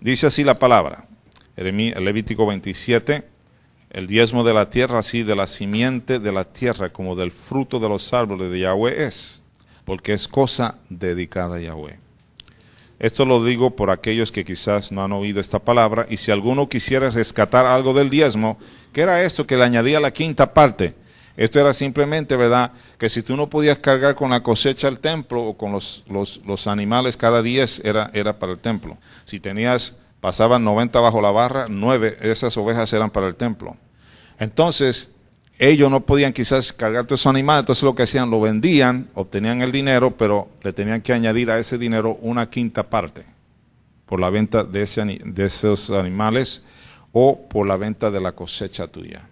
Dice así la palabra, Levítico 27, el diezmo de la tierra, así de la simiente de la tierra como del fruto de los árboles de Yahweh es, porque es cosa dedicada a Yahweh. Esto lo digo por aquellos que quizás no han oído esta palabra, y si alguno quisiera rescatar algo del diezmo, ¿qué era esto que le añadía la quinta parte, esto era simplemente, ¿verdad? Que si tú no podías cargar con la cosecha el templo o con los, animales cada 10 era, era para el templo. Si tenías, pasaban 90 bajo la barra, 9, esas ovejas eran para el templo. Entonces, ellos no podían quizás cargar todos esos animales, entonces lo que hacían, lo vendían, obtenían el dinero, pero le tenían que añadir a ese dinero una quinta parte por la venta de, ese, de esos animales o por la venta de la cosecha tuya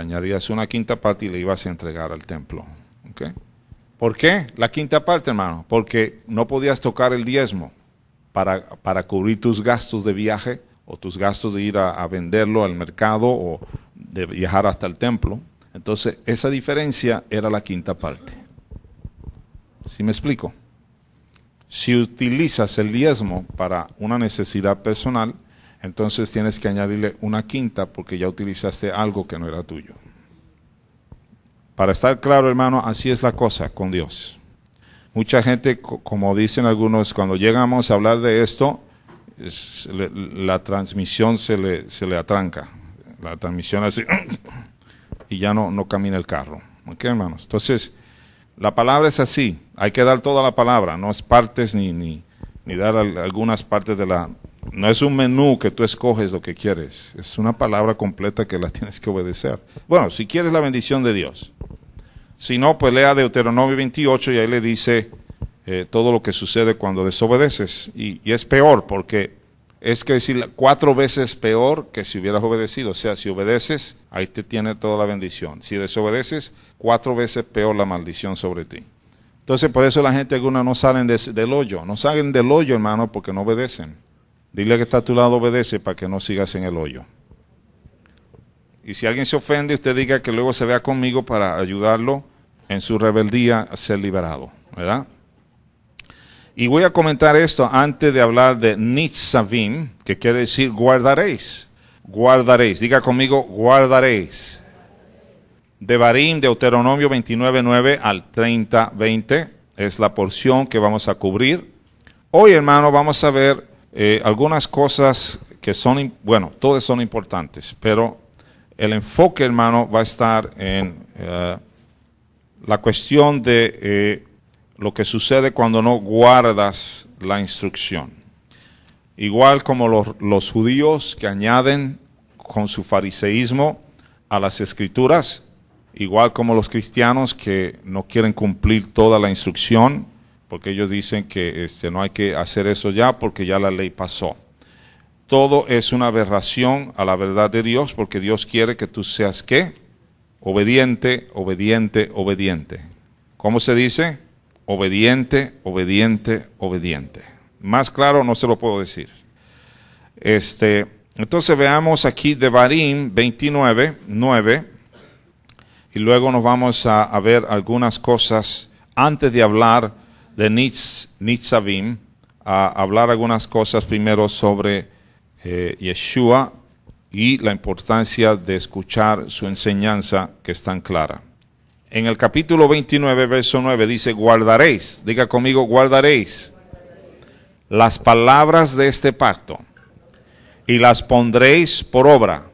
añadías una quinta parte y le ibas a entregar al templo. ¿Por qué? La quinta parte, hermano. Porque no podías tocar el diezmo para, para cubrir tus gastos de viaje o tus gastos de ir a, a, venderlo al mercado o de viajar hasta el templo. Entonces, esa diferencia era la quinta parte. ¿Sí me explico? Si utilizas el diezmo para una necesidad personal, entonces tienes que añadirle una quinta porque ya utilizaste algo que no era tuyo. Para estar claro, hermano, así es la cosa con Dios. Mucha gente, como dicen algunos, cuando llegamos a hablar de esto, la transmisión se le, se le atranca. La transmisión así, y ya no, no camina el carro. ¿Ok, hermanos? Entonces, la palabra es así. Hay que dar toda la palabra, no es partes ni, ni, dar algunas partes de la, no es un menú que tú escoges lo que quieres, es una palabra completa que la tienes que obedecer. Bueno, si quieres la bendición de Dios, si no, pues lea Deuteronomio 28 y ahí le dice eh, todo lo que sucede cuando desobedeces. Y, es peor porque es que decir cuatro veces peor que si hubieras obedecido. O sea, si obedeces, ahí te tiene toda la bendición. Si desobedeces, cuatro veces peor la maldición sobre ti. Entonces, por eso la gente alguna no salen del hoyo. No salen del hoyo, hermano, porque no obedecen. Dile que está a tu lado, obedece para que no sigas en el hoyo. Y si alguien se ofende, usted diga que luego se vea conmigo para ayudarlo en su rebeldía a ser liberado, ¿verdad? Y voy a comentar esto antes de hablar de Nitzavim, que quiere decir guardaréis. Guardaréis. Diga conmigo, guardaréis. De Barim, Deuteronomio 29.9 al 30.20 es la porción que vamos a cubrir. Hoy, hermano, vamos a ver eh, algunas cosas que son, bueno, todas son importantes, pero el enfoque, hermano, va a estar en eh, la cuestión de eh, lo que sucede cuando no guardas la instrucción. Igual como los, los judíos que añaden con su fariseísmo a las escrituras, igual como los cristianos que no quieren cumplir toda la instrucción, porque ellos dicen que este, no hay que hacer eso ya porque ya la ley pasó. Todo es una aberración a la verdad de Dios porque Dios quiere que tú seas qué? Obediente, obediente, obediente. ¿Cómo se dice? Obediente, obediente, obediente. Más claro no se lo puedo decir. Este, entonces veamos aquí de Barín 29, 9, y luego nos vamos a, a ver algunas cosas antes de hablar de Nitzavim a hablar algunas cosas primero sobre eh, Yeshua y la importancia de escuchar su enseñanza que es tan clara. En el capítulo 29, verso 9 dice, guardaréis, diga conmigo, guardaréis las palabras de este pacto y las pondréis por obra.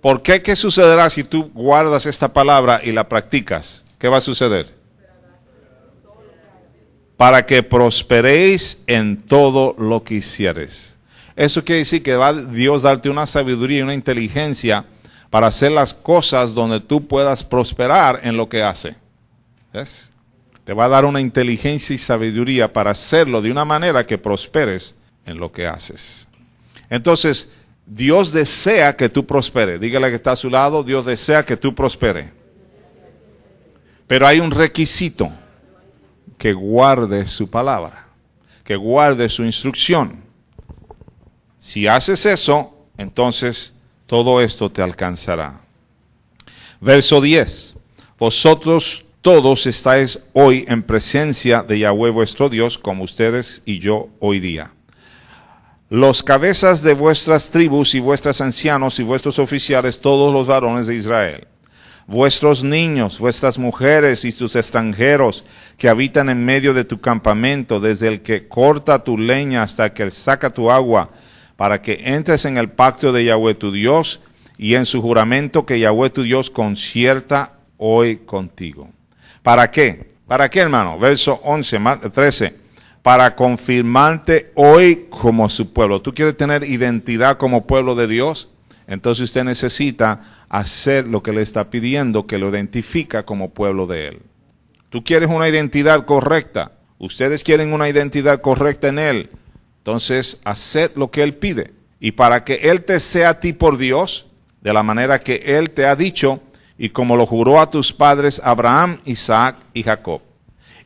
¿Por qué? ¿Qué sucederá si tú guardas esta palabra y la practicas? ¿Qué va a suceder? para que prosperéis en todo lo que hicieres. Eso quiere decir que va Dios darte una sabiduría y una inteligencia para hacer las cosas donde tú puedas prosperar en lo que hace. ¿Ves? Te va a dar una inteligencia y sabiduría para hacerlo de una manera que prosperes en lo que haces. Entonces, Dios desea que tú prosperes. Dígale que está a su lado, Dios desea que tú prospere. Pero hay un requisito que guarde su palabra, que guarde su instrucción. Si haces eso, entonces todo esto te alcanzará. Verso 10. Vosotros todos estáis hoy en presencia de Yahweh vuestro Dios, como ustedes y yo hoy día. Los cabezas de vuestras tribus y vuestros ancianos y vuestros oficiales, todos los varones de Israel vuestros niños, vuestras mujeres y sus extranjeros que habitan en medio de tu campamento, desde el que corta tu leña hasta el que saca tu agua, para que entres en el pacto de Yahweh tu Dios y en su juramento que Yahweh tu Dios concierta hoy contigo. ¿Para qué? ¿Para qué, hermano? Verso 11, 13. Para confirmarte hoy como su pueblo. ¿Tú quieres tener identidad como pueblo de Dios? Entonces usted necesita hacer lo que le está pidiendo, que lo identifica como pueblo de él. Tú quieres una identidad correcta, ustedes quieren una identidad correcta en él, entonces haced lo que él pide. Y para que él te sea a ti por Dios, de la manera que él te ha dicho, y como lo juró a tus padres Abraham, Isaac y Jacob.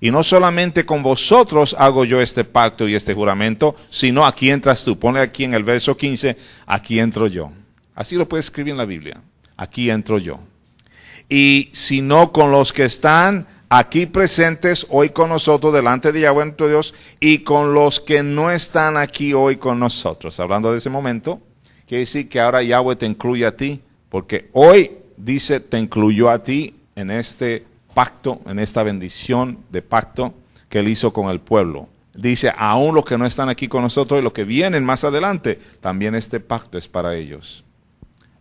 Y no solamente con vosotros hago yo este pacto y este juramento, sino aquí entras tú. Pone aquí en el verso 15, aquí entro yo. Así lo puedes escribir en la Biblia aquí entro yo. Y si no con los que están aquí presentes hoy con nosotros delante de Yahweh nuestro Dios y con los que no están aquí hoy con nosotros. Hablando de ese momento, quiere decir que ahora Yahweh te incluye a ti, porque hoy dice te incluyó a ti en este pacto, en esta bendición de pacto que él hizo con el pueblo. Dice, aún los que no están aquí con nosotros y los que vienen más adelante, también este pacto es para ellos.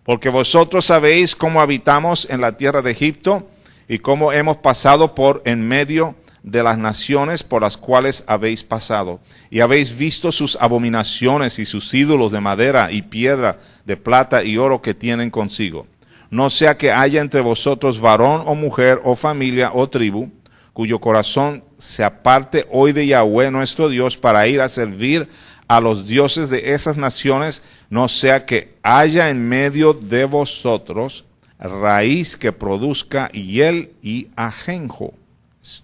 Porque vosotros sabéis cómo habitamos en la tierra de Egipto y cómo hemos pasado por en medio de las naciones por las cuales habéis pasado, y habéis visto sus abominaciones y sus ídolos de madera y piedra, de plata y oro que tienen consigo. No sea que haya entre vosotros varón o mujer o familia o tribu, cuyo corazón se aparte hoy de Yahweh nuestro Dios para ir a servir a los dioses de esas naciones, no sea que haya en medio de vosotros raíz que produzca hiel y ajenjo,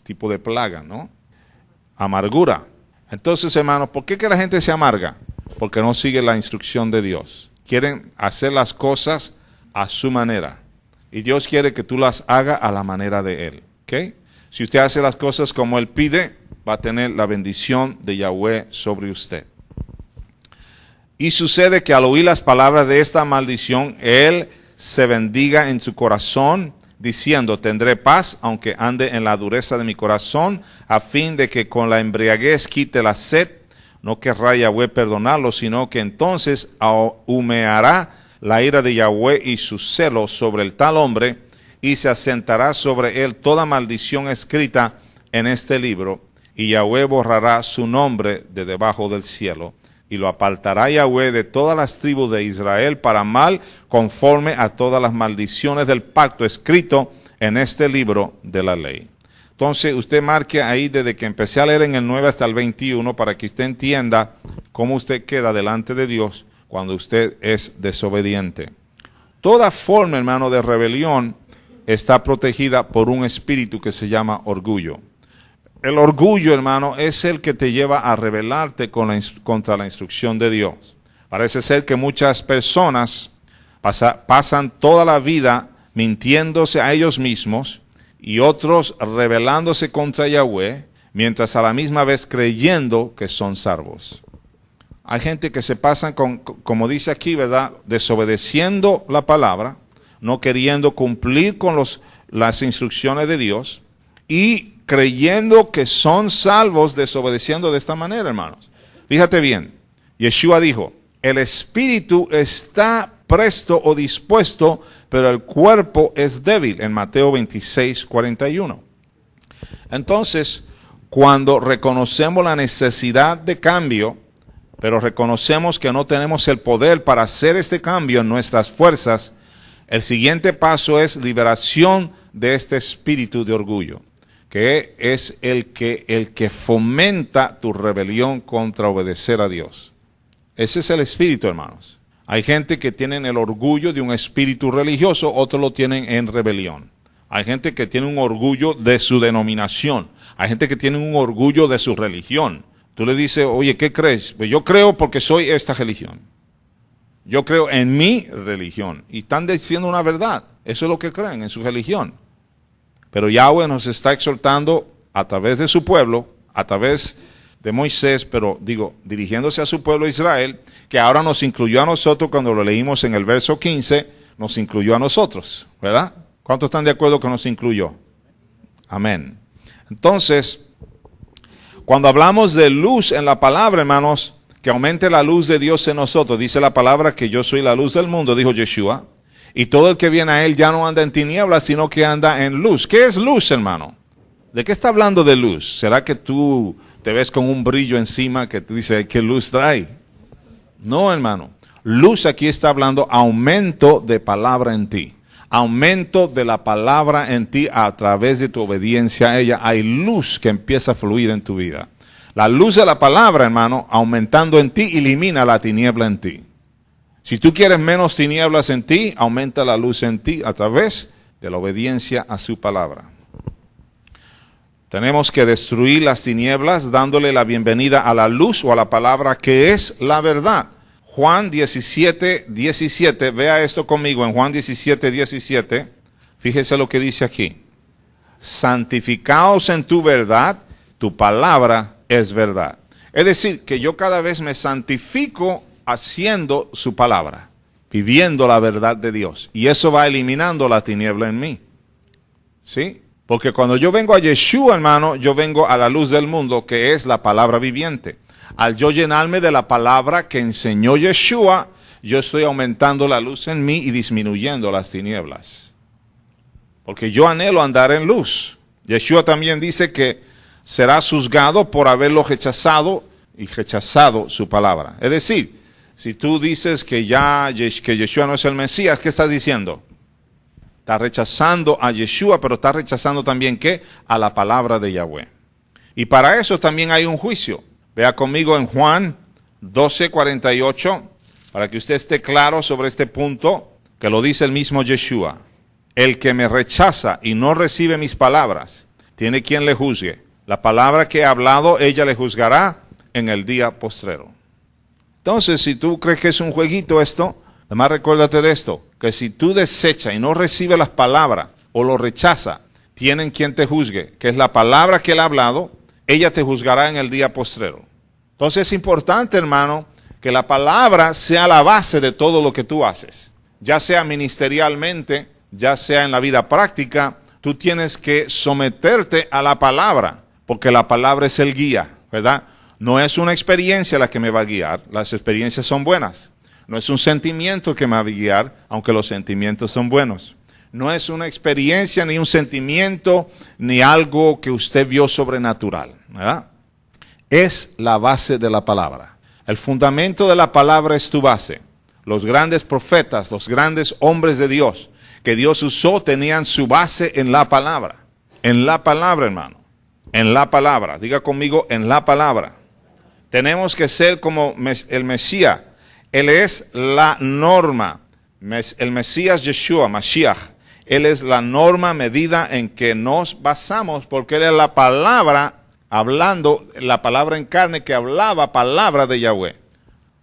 tipo de plaga, ¿no? Amargura. Entonces, hermano, ¿por qué que la gente se amarga? Porque no sigue la instrucción de Dios. Quieren hacer las cosas a su manera. Y Dios quiere que tú las hagas a la manera de Él. ¿okay? Si usted hace las cosas como Él pide, va a tener la bendición de Yahweh sobre usted. Y sucede que al oír las palabras de esta maldición, él se bendiga en su corazón, diciendo, tendré paz, aunque ande en la dureza de mi corazón, a fin de que con la embriaguez quite la sed. No querrá Yahweh perdonarlo, sino que entonces humeará la ira de Yahweh y su celo sobre el tal hombre, y se asentará sobre él toda maldición escrita en este libro, y Yahweh borrará su nombre de debajo del cielo y lo apartará Yahweh de todas las tribus de Israel para mal, conforme a todas las maldiciones del pacto escrito en este libro de la ley. Entonces usted marque ahí desde que empecé a leer en el 9 hasta el 21 para que usted entienda cómo usted queda delante de Dios cuando usted es desobediente. Toda forma, hermano, de rebelión está protegida por un espíritu que se llama orgullo el orgullo, hermano, es el que te lleva a rebelarte contra la instrucción de Dios. Parece ser que muchas personas pasan toda la vida mintiéndose a ellos mismos y otros rebelándose contra Yahweh, mientras a la misma vez creyendo que son salvos. Hay gente que se pasan, con, como dice aquí, ¿verdad? Desobedeciendo la palabra, no queriendo cumplir con las instrucciones de Dios y creyendo que son salvos desobedeciendo de esta manera, hermanos. Fíjate bien, Yeshua dijo, el espíritu está presto o dispuesto, pero el cuerpo es débil, en Mateo 26, 41. Entonces, cuando reconocemos la necesidad de cambio, pero reconocemos que no tenemos el poder para hacer este cambio en nuestras fuerzas, el siguiente paso es liberación de este espíritu de orgullo que es el que, el que fomenta tu rebelión contra obedecer a Dios. Ese es el espíritu, hermanos. Hay gente que tiene el orgullo de un espíritu religioso, otros lo tienen en rebelión. Hay gente que tiene un orgullo de su denominación. Hay gente que tiene un orgullo de su religión. Tú le dices, oye, ¿qué crees? Pues yo creo porque soy esta religión. Yo creo en mi religión. Y están diciendo una verdad. Eso es lo que creen en su religión. Pero Yahweh nos está exhortando a través de su pueblo, a través de Moisés, pero digo, dirigiéndose a su pueblo Israel, que ahora nos incluyó a nosotros cuando lo leímos en el verso 15, nos incluyó a nosotros, ¿verdad? ¿Cuántos están de acuerdo que nos incluyó? Amén. Entonces, cuando hablamos de luz en la palabra, hermanos, que aumente la luz de Dios en nosotros, dice la palabra que yo soy la luz del mundo, dijo Yeshua, y todo el que viene a Él ya no anda en tinieblas, sino que anda en luz. ¿Qué es luz, hermano? ¿De qué está hablando de luz? ¿Será que tú te ves con un brillo encima que te dice, ¿qué luz trae? No, hermano. Luz aquí está hablando aumento de palabra en ti. Aumento de la palabra en ti a través de tu obediencia a ella. Hay luz que empieza a fluir en tu vida. La luz de la palabra, hermano, aumentando en ti, elimina la tiniebla en ti. Si tú quieres menos tinieblas en ti, aumenta la luz en ti a través de la obediencia a su palabra. Tenemos que destruir las tinieblas dándole la bienvenida a la luz o a la palabra que es la verdad. Juan 17, 17, vea esto conmigo en Juan 17, 17, fíjese lo que dice aquí. Santificaos en tu verdad, tu palabra es verdad. Es decir, que yo cada vez me santifico haciendo su palabra, viviendo la verdad de Dios. Y eso va eliminando la tiniebla en mí. ¿Sí? Porque cuando yo vengo a Yeshua, hermano, yo vengo a la luz del mundo, que es la palabra viviente. Al yo llenarme de la palabra que enseñó Yeshua, yo estoy aumentando la luz en mí y disminuyendo las tinieblas. Porque yo anhelo andar en luz. Yeshua también dice que será juzgado por haberlo rechazado y rechazado su palabra. Es decir, si tú dices que ya que Yeshua no es el Mesías, ¿qué estás diciendo? Estás rechazando a Yeshua, pero estás rechazando también qué? A la palabra de Yahweh. Y para eso también hay un juicio. Vea conmigo en Juan 12, 48, para que usted esté claro sobre este punto que lo dice el mismo Yeshua. El que me rechaza y no recibe mis palabras, tiene quien le juzgue. La palabra que he hablado, ella le juzgará en el día postrero. Entonces, si tú crees que es un jueguito esto, además recuérdate de esto, que si tú desecha y no recibe las palabras o lo rechaza, tienen quien te juzgue, que es la palabra que él ha hablado, ella te juzgará en el día postrero. Entonces es importante, hermano, que la palabra sea la base de todo lo que tú haces, ya sea ministerialmente, ya sea en la vida práctica, tú tienes que someterte a la palabra, porque la palabra es el guía, ¿verdad? No es una experiencia la que me va a guiar, las experiencias son buenas. No es un sentimiento que me va a guiar, aunque los sentimientos son buenos. No es una experiencia, ni un sentimiento, ni algo que usted vio sobrenatural. ¿verdad? Es la base de la palabra. El fundamento de la palabra es tu base. Los grandes profetas, los grandes hombres de Dios que Dios usó tenían su base en la palabra. En la palabra, hermano. En la palabra. Diga conmigo, en la palabra. Tenemos que ser como el Mesías. Él es la norma. El Mesías Yeshua, Mashiach. Él es la norma medida en que nos basamos porque Él es la palabra hablando, la palabra en carne que hablaba palabra de Yahweh.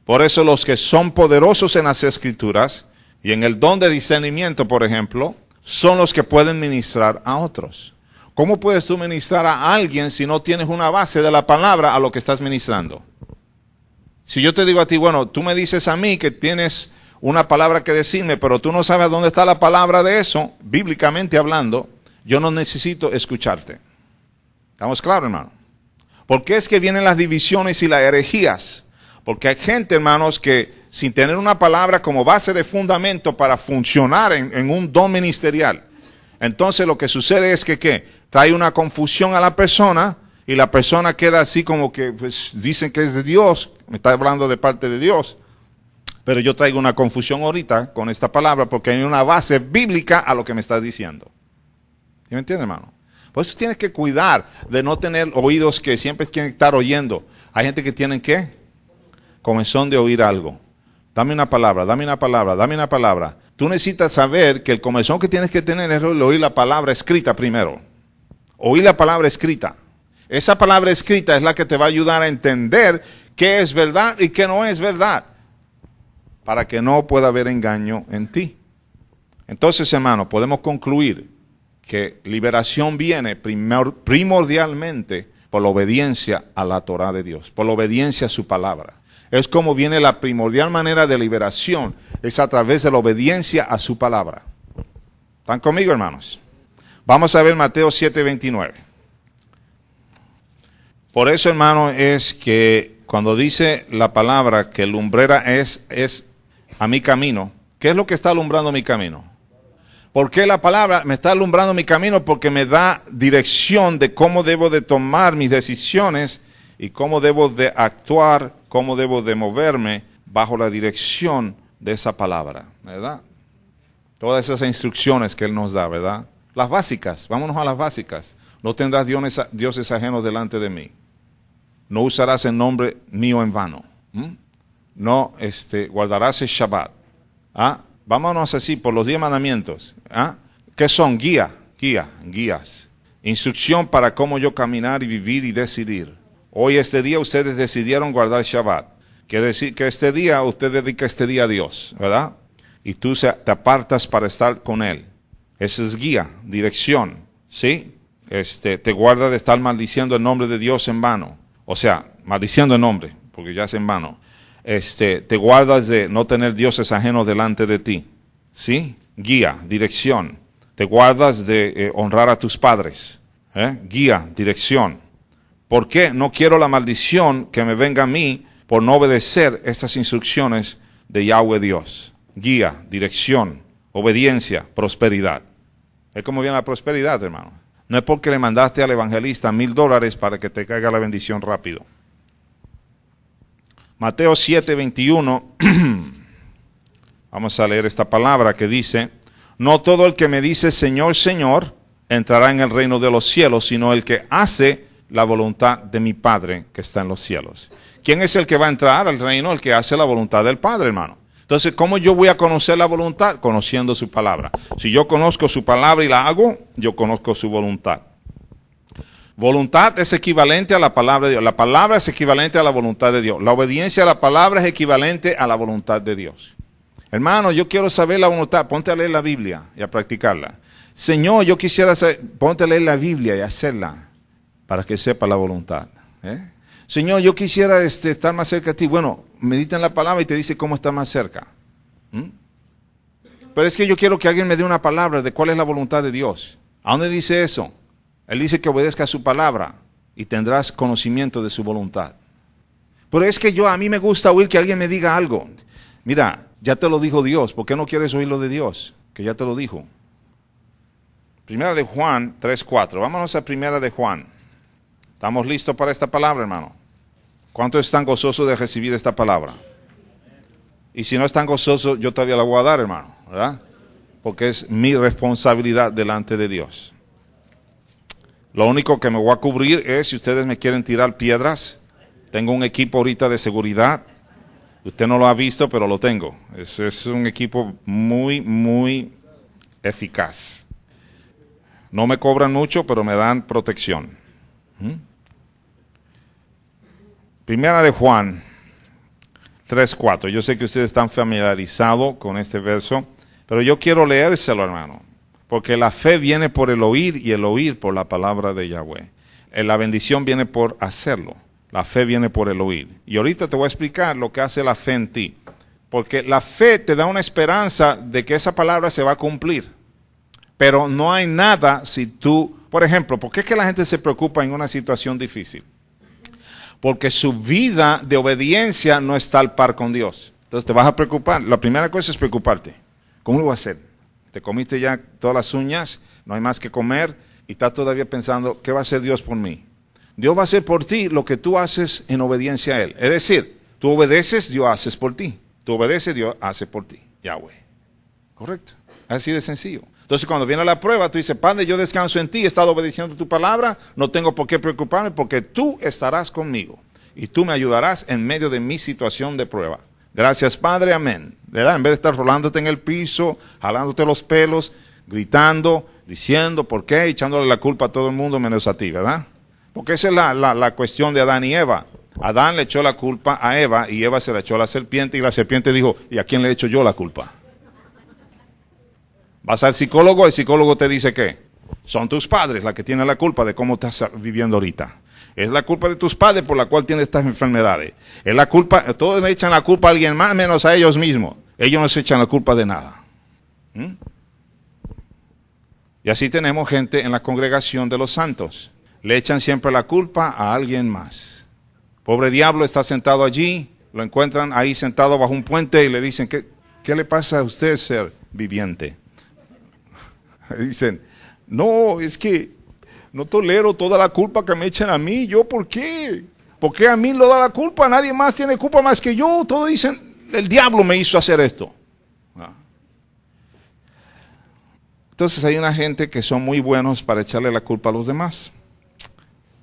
Por eso los que son poderosos en las escrituras y en el don de discernimiento, por ejemplo, son los que pueden ministrar a otros. ¿Cómo puedes tú ministrar a alguien si no tienes una base de la palabra a lo que estás ministrando? Si yo te digo a ti, bueno, tú me dices a mí que tienes una palabra que decirme, pero tú no sabes dónde está la palabra de eso, bíblicamente hablando, yo no necesito escucharte. ¿Estamos claros, hermano? ¿Por qué es que vienen las divisiones y las herejías. Porque hay gente, hermanos, que sin tener una palabra como base de fundamento para funcionar en, en un don ministerial, entonces lo que sucede es que, ¿qué? trae una confusión a la persona y la persona queda así como que pues, dicen que es de Dios, me está hablando de parte de Dios. Pero yo traigo una confusión ahorita con esta palabra porque hay una base bíblica a lo que me estás diciendo. me entiendes hermano? Por eso tienes que cuidar de no tener oídos que siempre quieren estar oyendo. Hay gente que tiene que Comenzón de oír algo. Dame una palabra, dame una palabra, dame una palabra. Tú necesitas saber que el comezón que tienes que tener es oír la palabra escrita primero oí la palabra escrita. Esa palabra escrita es la que te va a ayudar a entender qué es verdad y qué no es verdad, para que no pueda haber engaño en ti. Entonces, hermanos, podemos concluir que liberación viene primordialmente por la obediencia a la Torah de Dios, por la obediencia a su palabra. Es como viene la primordial manera de liberación, es a través de la obediencia a su palabra. ¿Están conmigo, hermanos? Vamos a ver Mateo 7:29. Por eso, hermano, es que cuando dice la palabra que lumbrera es, es a mi camino, ¿qué es lo que está alumbrando mi camino? ¿Por qué la palabra me está alumbrando mi camino? Porque me da dirección de cómo debo de tomar mis decisiones y cómo debo de actuar, cómo debo de moverme bajo la dirección de esa palabra, ¿verdad? Todas esas instrucciones que Él nos da, ¿verdad? Las básicas, vámonos a las básicas. No tendrás dioses, ajenos delante de mí. No usarás el nombre mío en vano. No este, guardarás el Shabbat. ¿Ah? Vámonos así por los diez mandamientos. ¿Ah? ¿Qué son? Guía, guía, guías. Instrucción para cómo yo caminar y vivir y decidir. Hoy este día ustedes decidieron guardar Shabbat. Quiere decir que este día usted dedica este día a Dios, ¿verdad? Y tú te apartas para estar con Él. Esa es guía, dirección, ¿sí? Este, te guarda de estar maldiciendo el nombre de Dios en vano. O sea, maldiciendo el nombre, porque ya es en vano. Este, te guardas de no tener dioses ajenos delante de ti, ¿sí? Guía, dirección. Te guardas de eh, honrar a tus padres, ¿eh? guía, dirección. ¿Por qué no quiero la maldición que me venga a mí por no obedecer estas instrucciones de Yahweh Dios? Guía, dirección, obediencia, prosperidad. Es como viene la prosperidad, hermano. No es porque le mandaste al evangelista mil dólares para que te caiga la bendición rápido. Mateo 7, 21. Vamos a leer esta palabra que dice, no todo el que me dice Señor, Señor, entrará en el reino de los cielos, sino el que hace la voluntad de mi Padre que está en los cielos. ¿Quién es el que va a entrar al reino? El que hace la voluntad del Padre, hermano. Entonces, ¿cómo yo voy a conocer la voluntad? Conociendo su palabra. Si yo conozco su palabra y la hago, yo conozco su voluntad. Voluntad es equivalente a la palabra de Dios. La palabra es equivalente a la voluntad de Dios. La obediencia a la palabra es equivalente a la voluntad de Dios. Hermano, yo quiero saber la voluntad. Ponte a leer la Biblia y a practicarla. Señor, yo quisiera saber. Ponte a leer la Biblia y hacerla para que sepa la voluntad. ¿Eh? Señor, yo quisiera este, estar más cerca de ti. Bueno, medita en la palabra y te dice cómo estar más cerca. ¿Mm? Pero es que yo quiero que alguien me dé una palabra de cuál es la voluntad de Dios. ¿A dónde dice eso? Él dice que obedezca a su palabra y tendrás conocimiento de su voluntad. Pero es que yo a mí me gusta oír que alguien me diga algo. Mira, ya te lo dijo Dios, ¿por qué no quieres oír lo de Dios? Que ya te lo dijo. Primera de Juan 3:4. Vámonos a Primera de Juan. ¿Estamos listos para esta palabra, hermano? ¿Cuántos están gozosos de recibir esta palabra? Y si no están gozosos, yo todavía la voy a dar, hermano, ¿verdad? Porque es mi responsabilidad delante de Dios. Lo único que me voy a cubrir es si ustedes me quieren tirar piedras. Tengo un equipo ahorita de seguridad. Usted no lo ha visto, pero lo tengo. Es, un equipo muy, muy eficaz. No me cobran mucho, pero me dan protección. ¿Mm? Primera de Juan 3.4. Yo sé que ustedes están familiarizados con este verso, pero yo quiero leérselo, hermano, porque la fe viene por el oír y el oír por la palabra de Yahweh. Eh, la bendición viene por hacerlo. La fe viene por el oír. Y ahorita te voy a explicar lo que hace la fe en ti. Porque la fe te da una esperanza de que esa palabra se va a cumplir. Pero no hay nada si tú, por ejemplo, ¿por qué es que la gente se preocupa en una situación difícil? porque su vida de obediencia no está al par con Dios. Entonces te vas a preocupar. La primera cosa es preocuparte. ¿Cómo lo vas a hacer? Te comiste ya todas las uñas, no hay más que comer y estás todavía pensando, ¿qué va a hacer Dios por mí? Dios va a hacer por ti lo que tú haces en obediencia a Él. Es decir, tú obedeces, Dios haces por ti. Tú obedeces, Dios hace por ti. Yahweh. Correcto. Así de sencillo. Entonces cuando viene la prueba, tú dices, Padre, yo descanso en ti, he estado obedeciendo tu palabra, no tengo por qué preocuparme porque tú estarás conmigo y tú me ayudarás en medio de mi situación de prueba. Gracias, Padre, amén. ¿Verdad? En vez de estar rolándote en el piso, jalándote los pelos, gritando, diciendo por qué, echándole la culpa a todo el mundo menos a ti, ¿verdad? Porque esa es la, la cuestión de Adán y Eva. Adán le echó la culpa a Eva y Eva se la echó a la serpiente y la serpiente dijo, ¿y a quién le he yo la culpa? Vas al psicólogo, el psicólogo te dice que son tus padres la que tienen la culpa de cómo estás viviendo ahorita. Es la culpa de tus padres por la cual tienes estas enfermedades. Es la culpa, todos le echan la culpa a alguien más menos a ellos mismos. Ellos no se echan la culpa de nada. ¿Mm? Y así tenemos gente en la congregación de los santos. Le echan siempre la culpa a alguien más. Pobre diablo está sentado allí, lo encuentran ahí sentado bajo un puente y le dicen, ¿qué, qué le pasa a usted ser viviente? Dicen, no, es que no tolero toda la culpa que me echan a mí. ¿Yo por qué? ¿Por qué a mí lo da la culpa? Nadie más tiene culpa más que yo. Todos dicen, el diablo me hizo hacer esto. Ah. Entonces hay una gente que son muy buenos para echarle la culpa a los demás.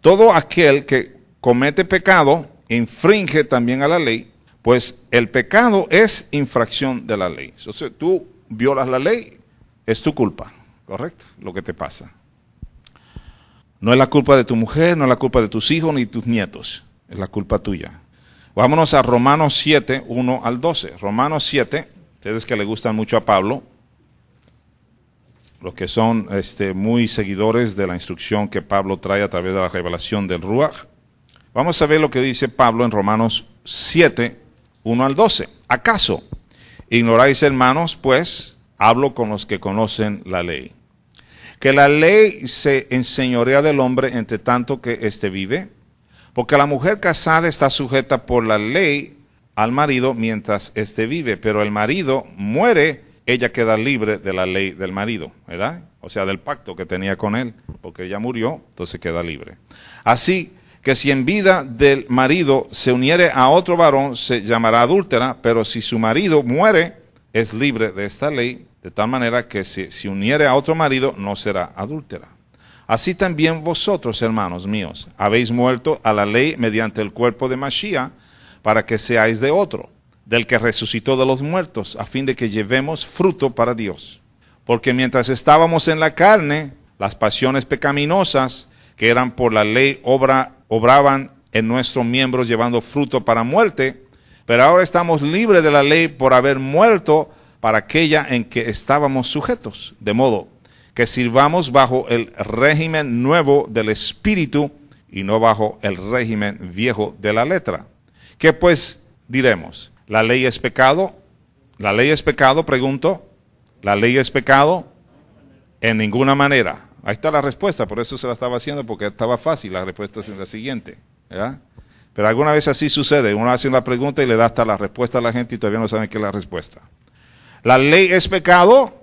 Todo aquel que comete pecado infringe también a la ley, pues el pecado es infracción de la ley. Entonces tú violas la ley, es tu culpa correcto, lo que te pasa. No es la culpa de tu mujer, no es la culpa de tus hijos ni tus nietos, es la culpa tuya. Vámonos a Romanos 7, 1 al 12. Romanos 7, ustedes que le gustan mucho a Pablo, los que son este, muy seguidores de la instrucción que Pablo trae a través de la revelación del Ruach, vamos a ver lo que dice Pablo en Romanos 7, 1 al 12. ¿Acaso ignoráis, hermanos, pues, hablo con los que conocen la ley? que la ley se enseñorea del hombre entre tanto que éste vive, porque la mujer casada está sujeta por la ley al marido mientras éste vive, pero el marido muere, ella queda libre de la ley del marido, ¿verdad? O sea, del pacto que tenía con él, porque ella murió, entonces queda libre. Así que si en vida del marido se uniere a otro varón, se llamará adúltera, pero si su marido muere, es libre de esta ley, de tal manera que si, se uniere a otro marido no será adúltera. Así también vosotros, hermanos míos, habéis muerto a la ley mediante el cuerpo de Mashiach, para que seáis de otro, del que resucitó de los muertos, a fin de que llevemos fruto para Dios. Porque mientras estábamos en la carne, las pasiones pecaminosas que eran por la ley obra, obraban en nuestros miembros llevando fruto para muerte, pero ahora estamos libres de la ley por haber muerto para aquella en que estábamos sujetos, de modo que sirvamos bajo el régimen nuevo del espíritu y no bajo el régimen viejo de la letra. ¿Qué pues diremos? ¿La ley es pecado? ¿La ley es pecado? Pregunto. ¿La ley es pecado? En ninguna manera. Ahí está la respuesta, por eso se la estaba haciendo, porque estaba fácil. La respuesta es la siguiente. Pero alguna vez así sucede. Uno hace una pregunta y le da hasta la respuesta a la gente y todavía no saben qué es la respuesta. ¿La ley es pecado?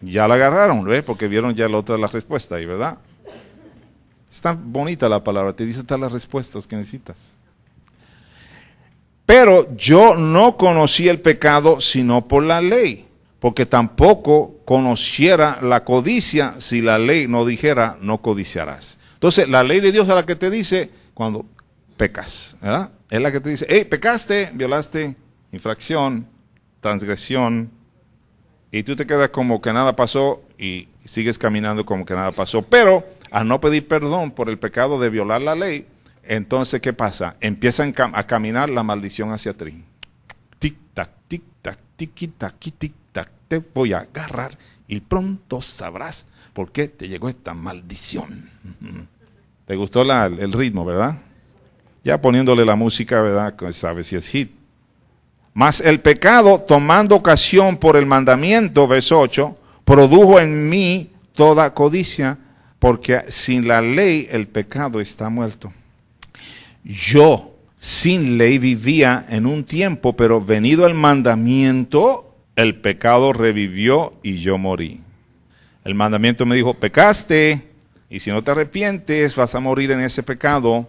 Ya la agarraron, ¿ves? Porque vieron ya la otra la respuesta ahí, ¿verdad? tan bonita la palabra, te dice todas las respuestas que necesitas. Pero yo no conocí el pecado sino por la ley, porque tampoco conociera la codicia si la ley no dijera no codiciarás. Entonces, la ley de Dios es la que te dice cuando pecas, ¿verdad? Es la que te dice, hey, pecaste, violaste, infracción, transgresión y tú te quedas como que nada pasó y sigues caminando como que nada pasó. Pero al no pedir perdón por el pecado de violar la ley, entonces ¿qué pasa? Empiezan a caminar la maldición hacia ti. Tic tac, tic tac, tic tac, tic tac, te voy a agarrar y pronto sabrás por qué te llegó esta maldición. Te gustó el ritmo, ¿verdad? Ya poniéndole la música, ¿verdad? Sabes si es hit mas el pecado, tomando ocasión por el mandamiento, verso 8, produjo en mí toda codicia, porque sin la ley el pecado está muerto. Yo sin ley vivía en un tiempo, pero venido el mandamiento, el pecado revivió y yo morí. El mandamiento me dijo, pecaste, y si no te arrepientes vas a morir en ese pecado.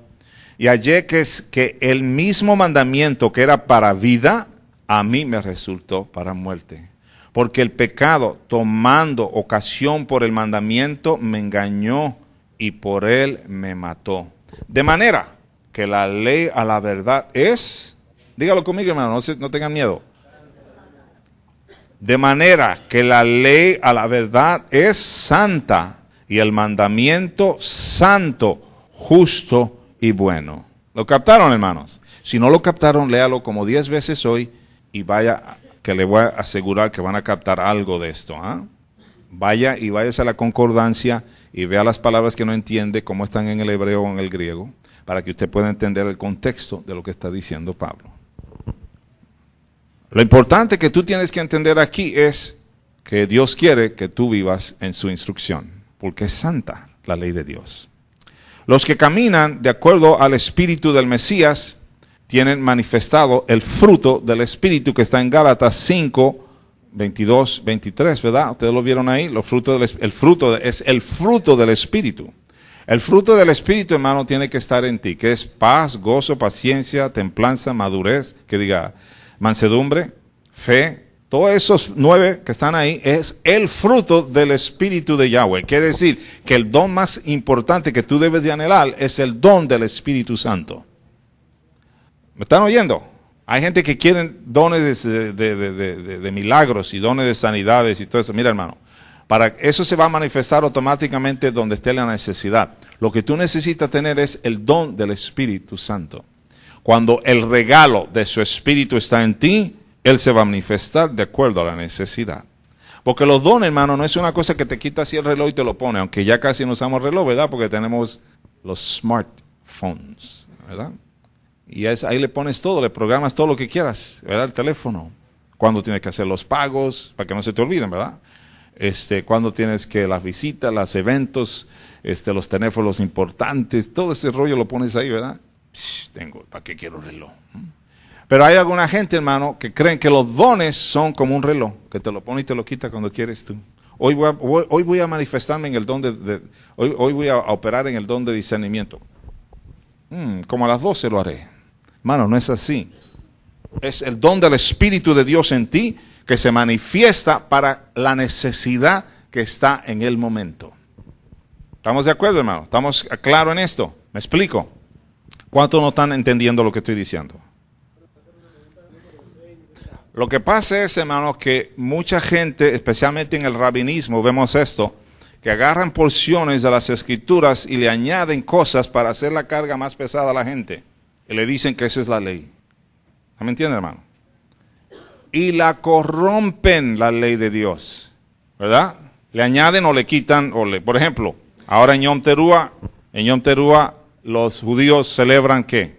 Y hallé que, es, que el mismo mandamiento que era para vida, a mí me resultó para muerte. Porque el pecado, tomando ocasión por el mandamiento, me engañó y por él me mató. De manera que la ley a la verdad es, dígalo conmigo hermano, no, no tengan miedo. De manera que la ley a la verdad es santa y el mandamiento santo, justo y bueno. ¿Lo captaron hermanos? Si no lo captaron, léalo como diez veces hoy y vaya, que le voy a asegurar que van a captar algo de esto. ¿ah? Vaya y váyase a la concordancia y vea las palabras que no entiende, cómo están en el hebreo o en el griego, para que usted pueda entender el contexto de lo que está diciendo Pablo. Lo importante que tú tienes que entender aquí es que Dios quiere que tú vivas en su instrucción, porque es santa la ley de Dios. Los que caminan de acuerdo al espíritu del Mesías tienen manifestado el fruto del Espíritu que está en Gálatas 5, 22, 23, ¿verdad? Ustedes lo vieron ahí, los frutos del, el fruto es el fruto del Espíritu. El fruto del Espíritu, hermano, tiene que estar en ti, que es paz, gozo, paciencia, templanza, madurez, que diga mansedumbre, fe. Todos esos nueve que están ahí es el fruto del Espíritu de Yahweh. Quiere decir que el don más importante que tú debes de anhelar es el don del Espíritu Santo. ¿Me están oyendo? Hay gente que quiere dones de, milagros y dones de sanidades y todo eso. Mira, hermano, para eso se va a manifestar automáticamente donde esté la necesidad. Lo que tú necesitas tener es el don del Espíritu Santo. Cuando el regalo de su Espíritu está en ti, Él se va a manifestar de acuerdo a la necesidad. Porque los dones, hermano, no es una cosa que te quita así el reloj y te lo pone, aunque ya casi no usamos reloj, ¿verdad? Porque tenemos los smartphones, ¿verdad? Y ahí le pones todo, le programas todo lo que quieras, ¿verdad? El teléfono. cuando tienes que hacer los pagos, para que no se te olviden, ¿verdad? Este, cuando tienes que las visitas, los eventos, este, los teléfonos importantes, todo ese rollo lo pones ahí, ¿verdad? tengo, ¿para qué quiero reloj? ¿Mm? Pero hay alguna gente, hermano, que creen que los dones son como un reloj, que te lo pone y te lo quita cuando quieres tú. Hoy voy a, voy a manifestarme en el don de, hoy, voy a operar en el don de discernimiento. Mm, como a las 12 lo haré hermano, no es así. Es el don del Espíritu de Dios en ti que se manifiesta para la necesidad que está en el momento. ¿Estamos de acuerdo, hermano? ¿Estamos claros en esto? ¿Me explico? ¿Cuántos no están entendiendo lo que estoy diciendo? Lo que pasa es, hermano, que mucha gente, especialmente en el rabinismo, vemos esto, que agarran porciones de las escrituras y le añaden cosas para hacer la carga más pesada a la gente le dicen que esa es la ley. ¿Ah, ¿Me entiende, hermano? Y la corrompen la ley de Dios. ¿Verdad? Le añaden o le quitan. O le, por ejemplo, ahora en Yom Terúa, en Yom Terúa los judíos celebran ¿qué?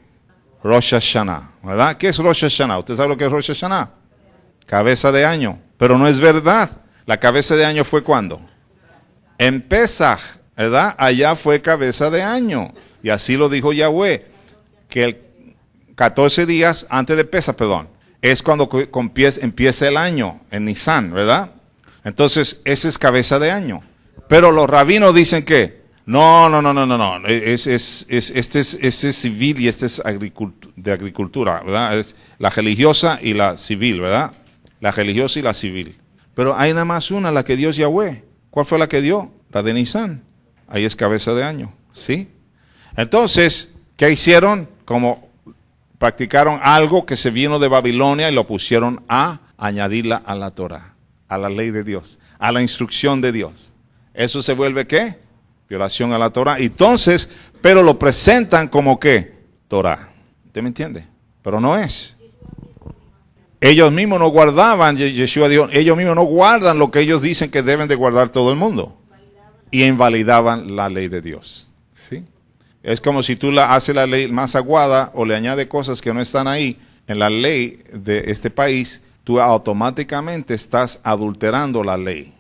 Rosh Hashanah. ¿Verdad? ¿Qué es Rosh Hashanah? ¿Usted sabe lo que es Rosh Hashanah? Cabeza de año. Pero no es verdad. La cabeza de año fue cuando? En Pesach, ¿verdad? Allá fue cabeza de año. Y así lo dijo Yahweh que el 14 días antes de pesa, perdón, es cuando empieza el año en Nisan, ¿verdad? Entonces, ese es cabeza de año. Pero los rabinos dicen que, no, no, no, no, no, no, es, es, es, este, es, este civil y este es de agricultura, ¿verdad? Es la religiosa y la civil, ¿verdad? La religiosa y la civil. Pero hay nada más una, la que Dios Yahweh. ¿Cuál fue la que dio? La de Nisan. Ahí es cabeza de año, ¿sí? Entonces, ¿qué hicieron? como practicaron algo que se vino de Babilonia y lo pusieron a añadirla a la Torah, a la ley de Dios, a la instrucción de Dios. Eso se vuelve qué? Violación a la Torah. Entonces, pero lo presentan como qué? Torah. ¿Usted me entiende? Pero no es. Ellos mismos no guardaban, Yeshua dijo, ellos mismos no guardan lo que ellos dicen que deben de guardar todo el mundo. Y invalidaban la ley de Dios. Es como si tú la haces la ley más aguada o le añades cosas que no están ahí en la ley de este país, tú automáticamente estás adulterando la ley.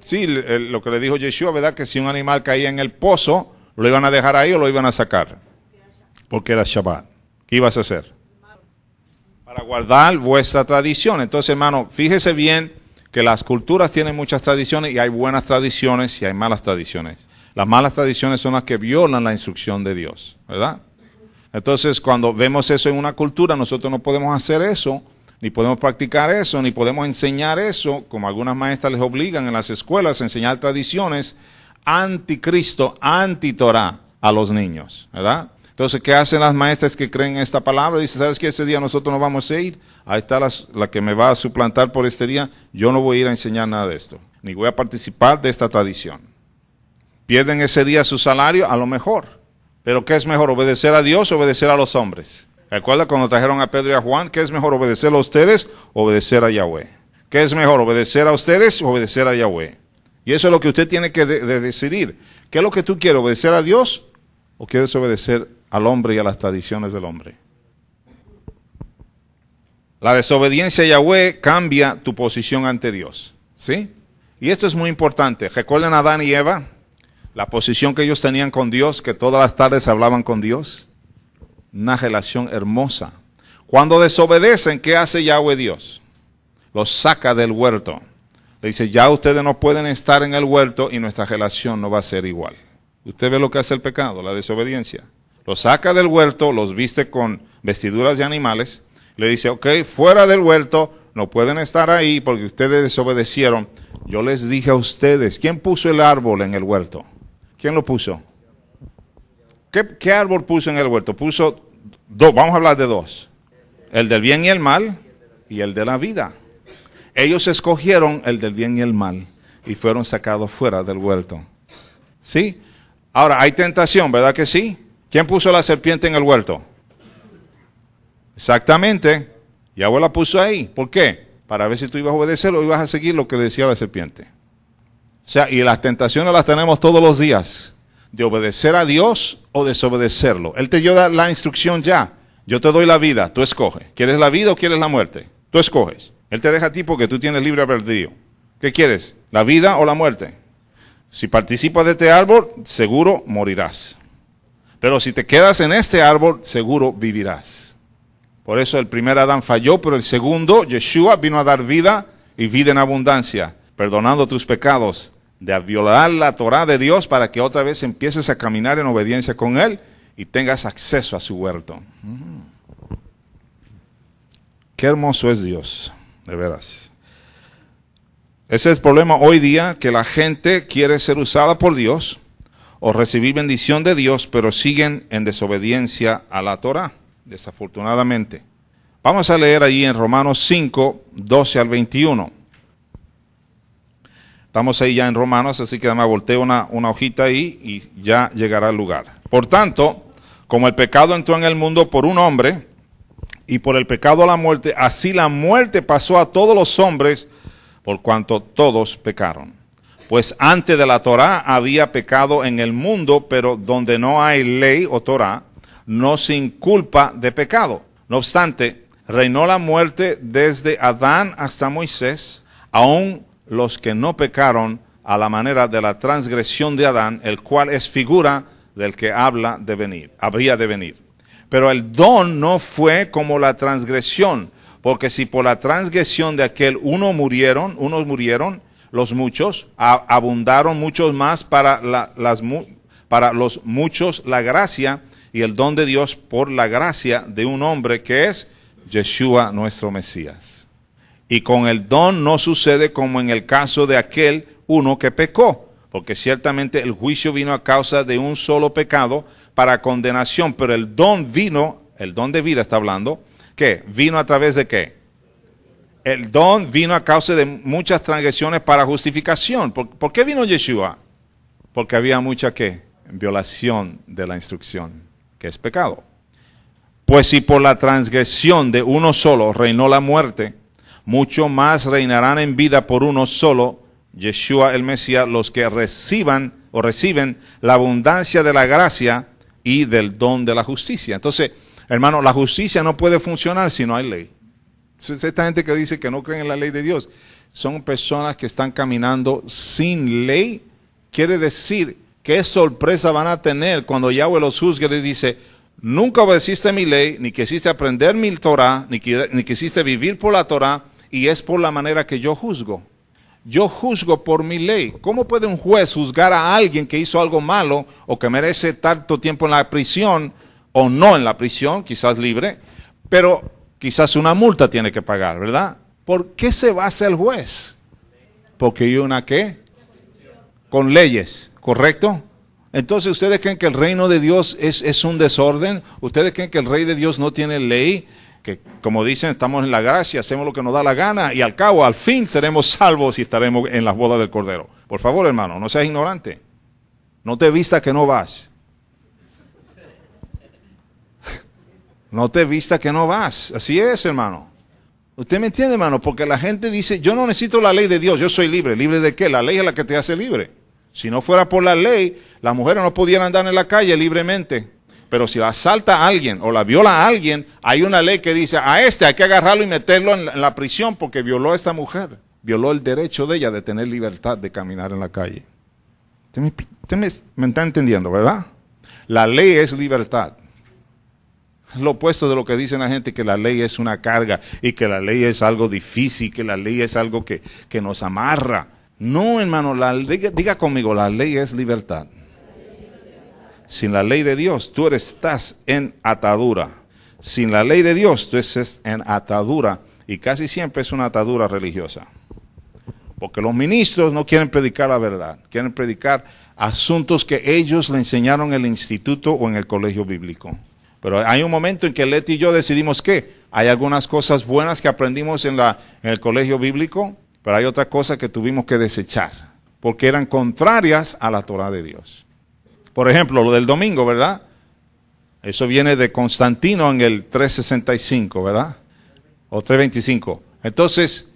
Sí, eh, lo que le dijo Yeshua, ¿verdad? Que si un animal caía en el pozo, lo iban a dejar ahí o lo iban a sacar. Porque era Shabbat. ¿Qué ibas a hacer? Para guardar vuestra tradición. Entonces, hermano, fíjese bien que las culturas tienen muchas tradiciones y hay buenas tradiciones y hay malas tradiciones. Las malas tradiciones son las que violan la instrucción de Dios, ¿verdad? Entonces, cuando vemos eso en una cultura, nosotros no podemos hacer eso, ni podemos practicar eso, ni podemos enseñar eso, como algunas maestras les obligan en las escuelas a enseñar tradiciones anticristo, antitorá a los niños, ¿verdad? Entonces, ¿qué hacen las maestras que creen en esta palabra? Dice ¿sabes qué? Ese día nosotros no vamos a ir. Ahí está la, que me va a suplantar por este día. Yo no voy a ir a enseñar nada de esto. Ni voy a participar de esta tradición. Pierden ese día su salario, a lo mejor. Pero ¿qué es mejor, obedecer a Dios o obedecer a los hombres? Recuerda cuando trajeron a Pedro y a Juan, ¿qué es mejor, obedecer a ustedes o obedecer a Yahweh? ¿Qué es mejor, obedecer a ustedes o obedecer a Yahweh? Y eso es lo que usted tiene que decidir. ¿Qué es lo que tú quieres, obedecer a Dios o quieres obedecer al hombre y a las tradiciones del hombre? La desobediencia a Yahweh cambia tu posición ante Dios. ¿Sí? Y esto es muy importante. Recuerden a Adán y Eva, la posición que ellos tenían con Dios, que todas las tardes hablaban con Dios. Una relación hermosa. Cuando desobedecen, ¿qué hace Yahweh Dios? Los saca del huerto. Le dice, ya ustedes no pueden estar en el huerto y nuestra relación no va a ser igual. Usted ve lo que hace el pecado, la desobediencia. Los saca del huerto, los viste con vestiduras de animales. Le dice, ok, fuera del huerto, no pueden estar ahí porque ustedes desobedecieron. Yo les dije a ustedes, ¿quién puso el árbol en el huerto? ¿Quién lo puso? ¿Qué, árbol puso en el huerto? Puso dos, vamos a hablar de dos. El del bien y el mal y el de la vida. Ellos escogieron el del bien y el mal y fueron sacados fuera del huerto. ¿Sí? Ahora, hay tentación, ¿verdad que sí? ¿Quién puso la serpiente en el huerto? Exactamente. Y abuela puso ahí. ¿Por qué? Para ver si tú ibas a obedecer o ibas a seguir lo que le decía la serpiente. O sea, y las tentaciones las tenemos todos los días, de obedecer a Dios o desobedecerlo. Él te dio la instrucción ya. Yo te doy la vida, tú escoges. ¿Quieres la vida o quieres la muerte? Tú escoges. Él te deja a ti porque tú tienes libre albedrío. ¿Qué quieres? ¿La vida o la muerte? Si participas de este árbol, seguro morirás. Pero si te quedas en este árbol, seguro vivirás. Por eso el primer Adán falló, pero el segundo, Yeshua, vino a dar vida y vida en abundancia, perdonando tus pecados, de violar la Torah de Dios para que otra vez empieces a caminar en obediencia con Él y tengas acceso a su huerto. Mm. Qué hermoso es Dios, de veras. Ese es el problema hoy día, que la gente quiere ser usada por Dios o recibir bendición de Dios, pero siguen en desobediencia a la Torah, desafortunadamente. Vamos a leer allí en Romanos 5, 12 al 21. Estamos ahí ya en Romanos, así que me volteo una, hojita ahí y ya llegará al lugar. Por tanto, como el pecado entró en el mundo por un hombre y por el pecado la muerte, así la muerte pasó a todos los hombres por cuanto todos pecaron. Pues antes de la Torá había pecado en el mundo, pero donde no hay ley o Torá, no sin culpa de pecado. No obstante, reinó la muerte desde Adán hasta Moisés, aún los que no pecaron a la manera de la transgresión de Adán, el cual es figura del que habla de venir, habría de venir. Pero el don no fue como la transgresión, porque si por la transgresión de aquel uno murieron, unos murieron, los muchos, abundaron muchos más para, para los muchos la gracia y el don de Dios por la gracia de un hombre que es Yeshua nuestro Mesías. Y con el don no sucede como en el caso de aquel uno que pecó, porque ciertamente el juicio vino a causa de un solo pecado para condenación, pero el don vino, el don de vida está hablando, ¿qué? ¿Vino a través de qué? El don vino a causa de muchas transgresiones para justificación. ¿Por, qué vino Yeshua? Porque había mucha qué? Violación de la instrucción, que es pecado. Pues si por la transgresión de uno solo reinó la muerte, mucho más reinarán en vida por uno solo, Yeshua el Mesías, los que reciban o reciben la abundancia de la gracia y del don de la justicia. Entonces, hermano, la justicia no puede funcionar si no hay ley. esta gente que dice que no creen en la ley de Dios son personas que están caminando sin ley. Quiere decir, qué sorpresa van a tener cuando Yahweh los juzgue y dice, nunca obedeciste mi ley, ni quisiste aprender mi Torah, ni, quisiste vivir por la Torah, y es por la manera que yo juzgo. Yo juzgo por mi ley. ¿Cómo puede un juez juzgar a alguien que hizo algo malo o que merece tanto tiempo en la prisión o no en la prisión, quizás libre, pero quizás una multa tiene que pagar, ¿verdad? ¿Por qué se basa el juez? Porque hay una qué? Con leyes, ¿correcto? Entonces, ¿ustedes creen que el reino de Dios es, es, un desorden? ¿Ustedes creen que el rey de Dios no tiene ley? que como dicen, estamos en la gracia, hacemos lo que nos da la gana y al cabo, al fin seremos salvos y estaremos en las bodas del Cordero. Por favor, hermano, no seas ignorante. No te vistas que no vas. No te vistas que no vas. Así es, hermano. ¿Usted me entiende, hermano? Porque la gente dice, yo no necesito la ley de Dios, yo soy libre. ¿Libre de qué? La ley es la que te hace libre. Si no fuera por la ley, las mujeres no pudieran andar en la calle libremente pero si asalta a alguien o la viola a alguien, hay una ley que dice, a este hay que agarrarlo y meterlo en la prisión porque violó a esta mujer. Violó el derecho de ella de tener libertad de caminar en la calle. me, está entendiendo, verdad? La ley es libertad lo opuesto de lo que dicen la gente, que la ley es una carga y que la ley es algo difícil, que la ley es algo que, nos amarra. No, hermano, la diga conmigo, la ley es libertad. Sin la ley de Dios, tú estás en atadura. Sin la ley de Dios, tú estás en atadura. Y casi siempre es una atadura religiosa. Porque los ministros no quieren predicar la verdad, quieren predicar asuntos que ellos le enseñaron en el instituto o en el colegio bíblico. Pero hay un momento en que Leti y yo decidimos que hay algunas cosas buenas que aprendimos en, la, en el colegio bíblico, pero hay otras cosas que tuvimos que desechar, porque eran contrarias a la Torah de Dios. Por ejemplo, lo del domingo, ¿verdad? Eso viene de Constantino en el 365, ¿verdad? O 325. Entonces,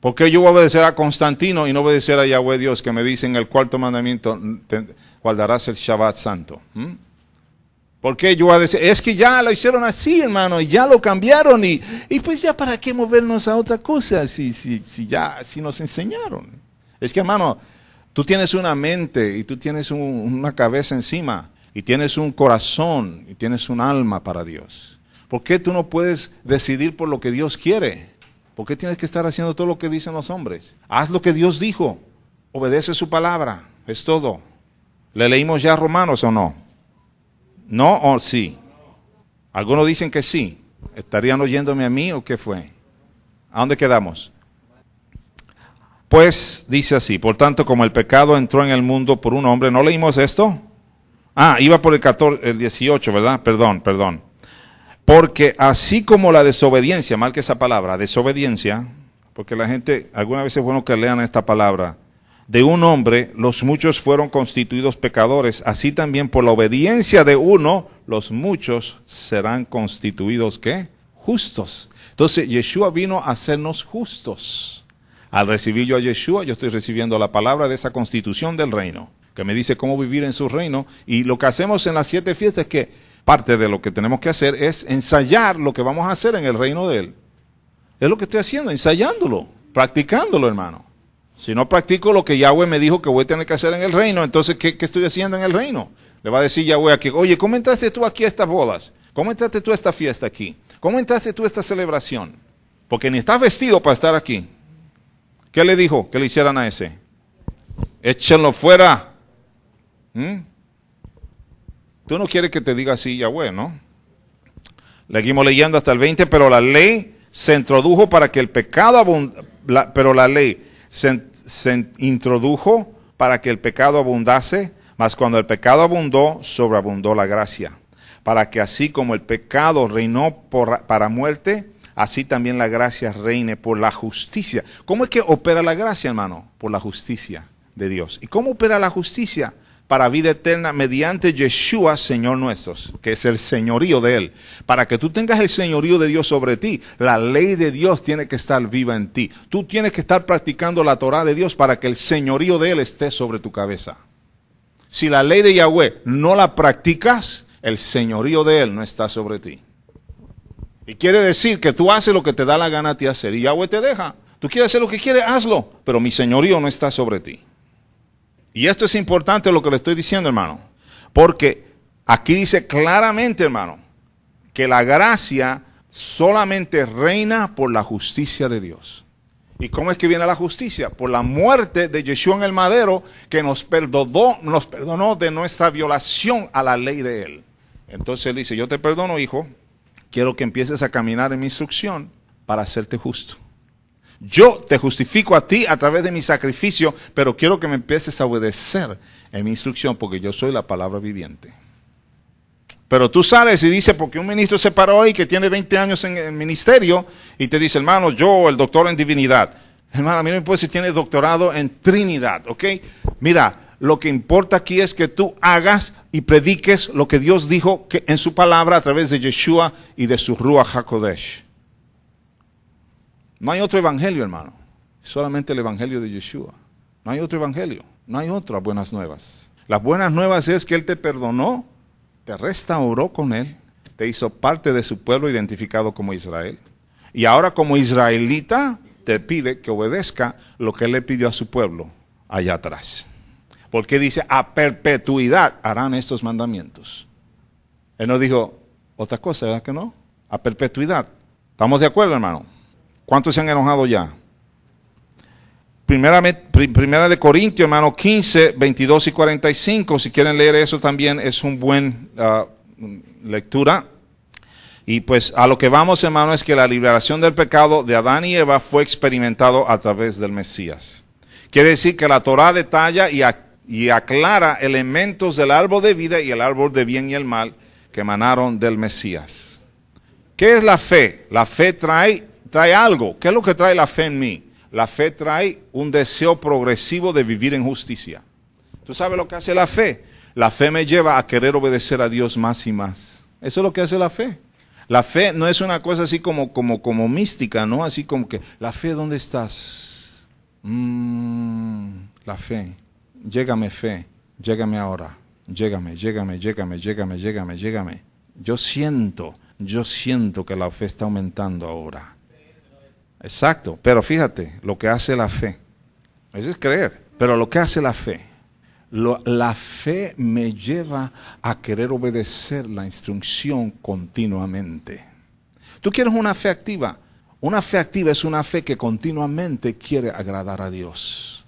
¿por qué yo voy a obedecer a Constantino y no obedecer a Yahweh Dios que me dice en el cuarto mandamiento, guardarás el Shabbat santo? ¿Mm? ¿Por qué yo voy a decir, es que ya lo hicieron así, hermano, y ya lo cambiaron, y, pues ya para qué movernos a otra cosa si, si, si ya si nos enseñaron? Es que, hermano, Tú tienes una mente y tú tienes una cabeza encima y tienes un corazón y tienes un alma para Dios. ¿Por qué tú no puedes decidir por lo que Dios quiere? ¿Por qué tienes que estar haciendo todo lo que dicen los hombres? Haz lo que Dios dijo. Obedece su palabra. Es todo. ¿Le leímos ya Romanos o no? ¿No o sí? Algunos dicen que sí. ¿Estarían oyéndome a mí o qué fue? ¿A dónde quedamos? Pues dice así, por tanto, como el pecado entró en el mundo por un hombre, ¿no leímos esto? Ah, iba por el, 14, el 18, ¿verdad? Perdón, perdón. Porque así como la desobediencia, mal que esa palabra, desobediencia, porque la gente, algunas veces es bueno que lean esta palabra, de un hombre los muchos fueron constituidos pecadores, así también por la obediencia de uno los muchos serán constituidos, ¿qué? Justos. Entonces Yeshua vino a hacernos justos. Al recibir yo a Yeshua, yo estoy recibiendo la palabra de esa constitución del reino, que me dice cómo vivir en su reino. Y lo que hacemos en las siete fiestas es que parte de lo que tenemos que hacer es ensayar lo que vamos a hacer en el reino de Él. Es lo que estoy haciendo, ensayándolo, practicándolo, hermano. Si no practico lo que Yahweh me dijo que voy a tener que hacer en el reino, entonces, ¿qué, estoy haciendo en el reino? Le va a decir Yahweh aquí, oye, ¿cómo entraste tú aquí a estas bodas? ¿Cómo entraste tú a esta fiesta aquí? ¿Cómo entraste tú a esta celebración? Porque ni estás vestido para estar aquí. ¿Qué le dijo que le hicieran a ese? Échenlo fuera. ¿Mm? Tú no quieres que te diga así Yahweh, ¿no? Seguimos leyendo hasta el 20, pero la ley se introdujo para que el pecado abundase, pero la ley se, introdujo para que el pecado abundase, mas cuando el pecado abundó, sobreabundó la gracia, para que así como el pecado reinó para muerte, así también la gracia reine por la justicia. ¿Cómo es que opera la gracia, hermano? Por la justicia de Dios. ¿Y cómo opera la justicia? Para vida eterna mediante Yeshua, Señor nuestro, que es el señorío de Él. Para que tú tengas el señorío de Dios sobre ti, la ley de Dios tiene que estar viva en ti. Tú tienes que estar practicando la Torah de Dios para que el señorío de Él esté sobre tu cabeza. Si la ley de Yahweh no la practicas, el señorío de Él no está sobre ti. Y quiere decir que tú haces lo que te da la gana a hacer y Yahweh te deja. Tú quieres hacer lo que quieres, hazlo, pero mi señorío no está sobre ti. Y esto es importante lo que le estoy diciendo, hermano, porque aquí dice claramente, hermano, que la gracia solamente reina por la justicia de Dios. ¿Y cómo es que viene la justicia? Por la muerte de Yeshua en el madero, que nos perdonó, nos perdonó de nuestra violación a la ley de Él. Entonces él dice, yo te perdono, hijo, quiero que empieces a caminar en mi instrucción para hacerte justo. Yo te justifico a ti a través de mi sacrificio, pero quiero que me empieces a obedecer en mi instrucción porque yo soy la palabra viviente. Pero tú sales y dices, porque un ministro se paró hoy que tiene 20 años en el ministerio y te dice, hermano, yo, el doctor en divinidad. Hermano, a mí no me puede si tiene doctorado en Trinidad, ¿ok? Mira, lo que importa aquí es que tú hagas y prediques lo que Dios dijo en su palabra a través de Yeshua y de su Ruach HaKodesh. No hay otro evangelio, hermano. Solamente el evangelio de Yeshua. No hay otro evangelio. No hay otras buenas nuevas. Las buenas nuevas es que Él te perdonó, te restauró con Él, te hizo parte de su pueblo identificado como Israel. Y ahora como israelita te pide que obedezca lo que Él le pidió a su pueblo allá atrás. Porque dice, a perpetuidad harán estos mandamientos. Él nos dijo otra cosa, ¿verdad que no? A perpetuidad. ¿Estamos de acuerdo, hermano? ¿Cuántos se han enojado ya? Primera, de Corintios, hermano, 15, 22 y 45. Si quieren leer eso también es un buen ah, lectura. Y pues a lo que vamos, hermano, es que la liberación del pecado de Adán y Eva fue experimentado a través del Mesías. Quiere decir que la Torah detalla y y aclara elementos del árbol de vida y el árbol de bien y el mal que emanaron del Mesías. ¿Qué es la fe? La fe trae, trae algo. ¿Qué es lo que trae la fe en mí? La fe trae un deseo progresivo de vivir en justicia. ¿Tú sabes lo que hace la fe? La fe me lleva a querer obedecer a Dios más y más. Eso es lo que hace la fe. La fe no es una cosa así como, como, como mística, ¿no? Así como que, la fe, ¿dónde estás? Mm, la fe llégame fe, llégame ahora, llégame, llégame, llégame, llégame, llégame, llégame. Yo siento, yo siento que la fe está aumentando ahora. Exacto, pero fíjate, lo que hace la fe, eso es creer, pero lo que hace la fe, la fe me lleva a querer obedecer la instrucción continuamente. Tú quieres una fe activa. Una fe activa es una fe que continuamente quiere agradar a Dios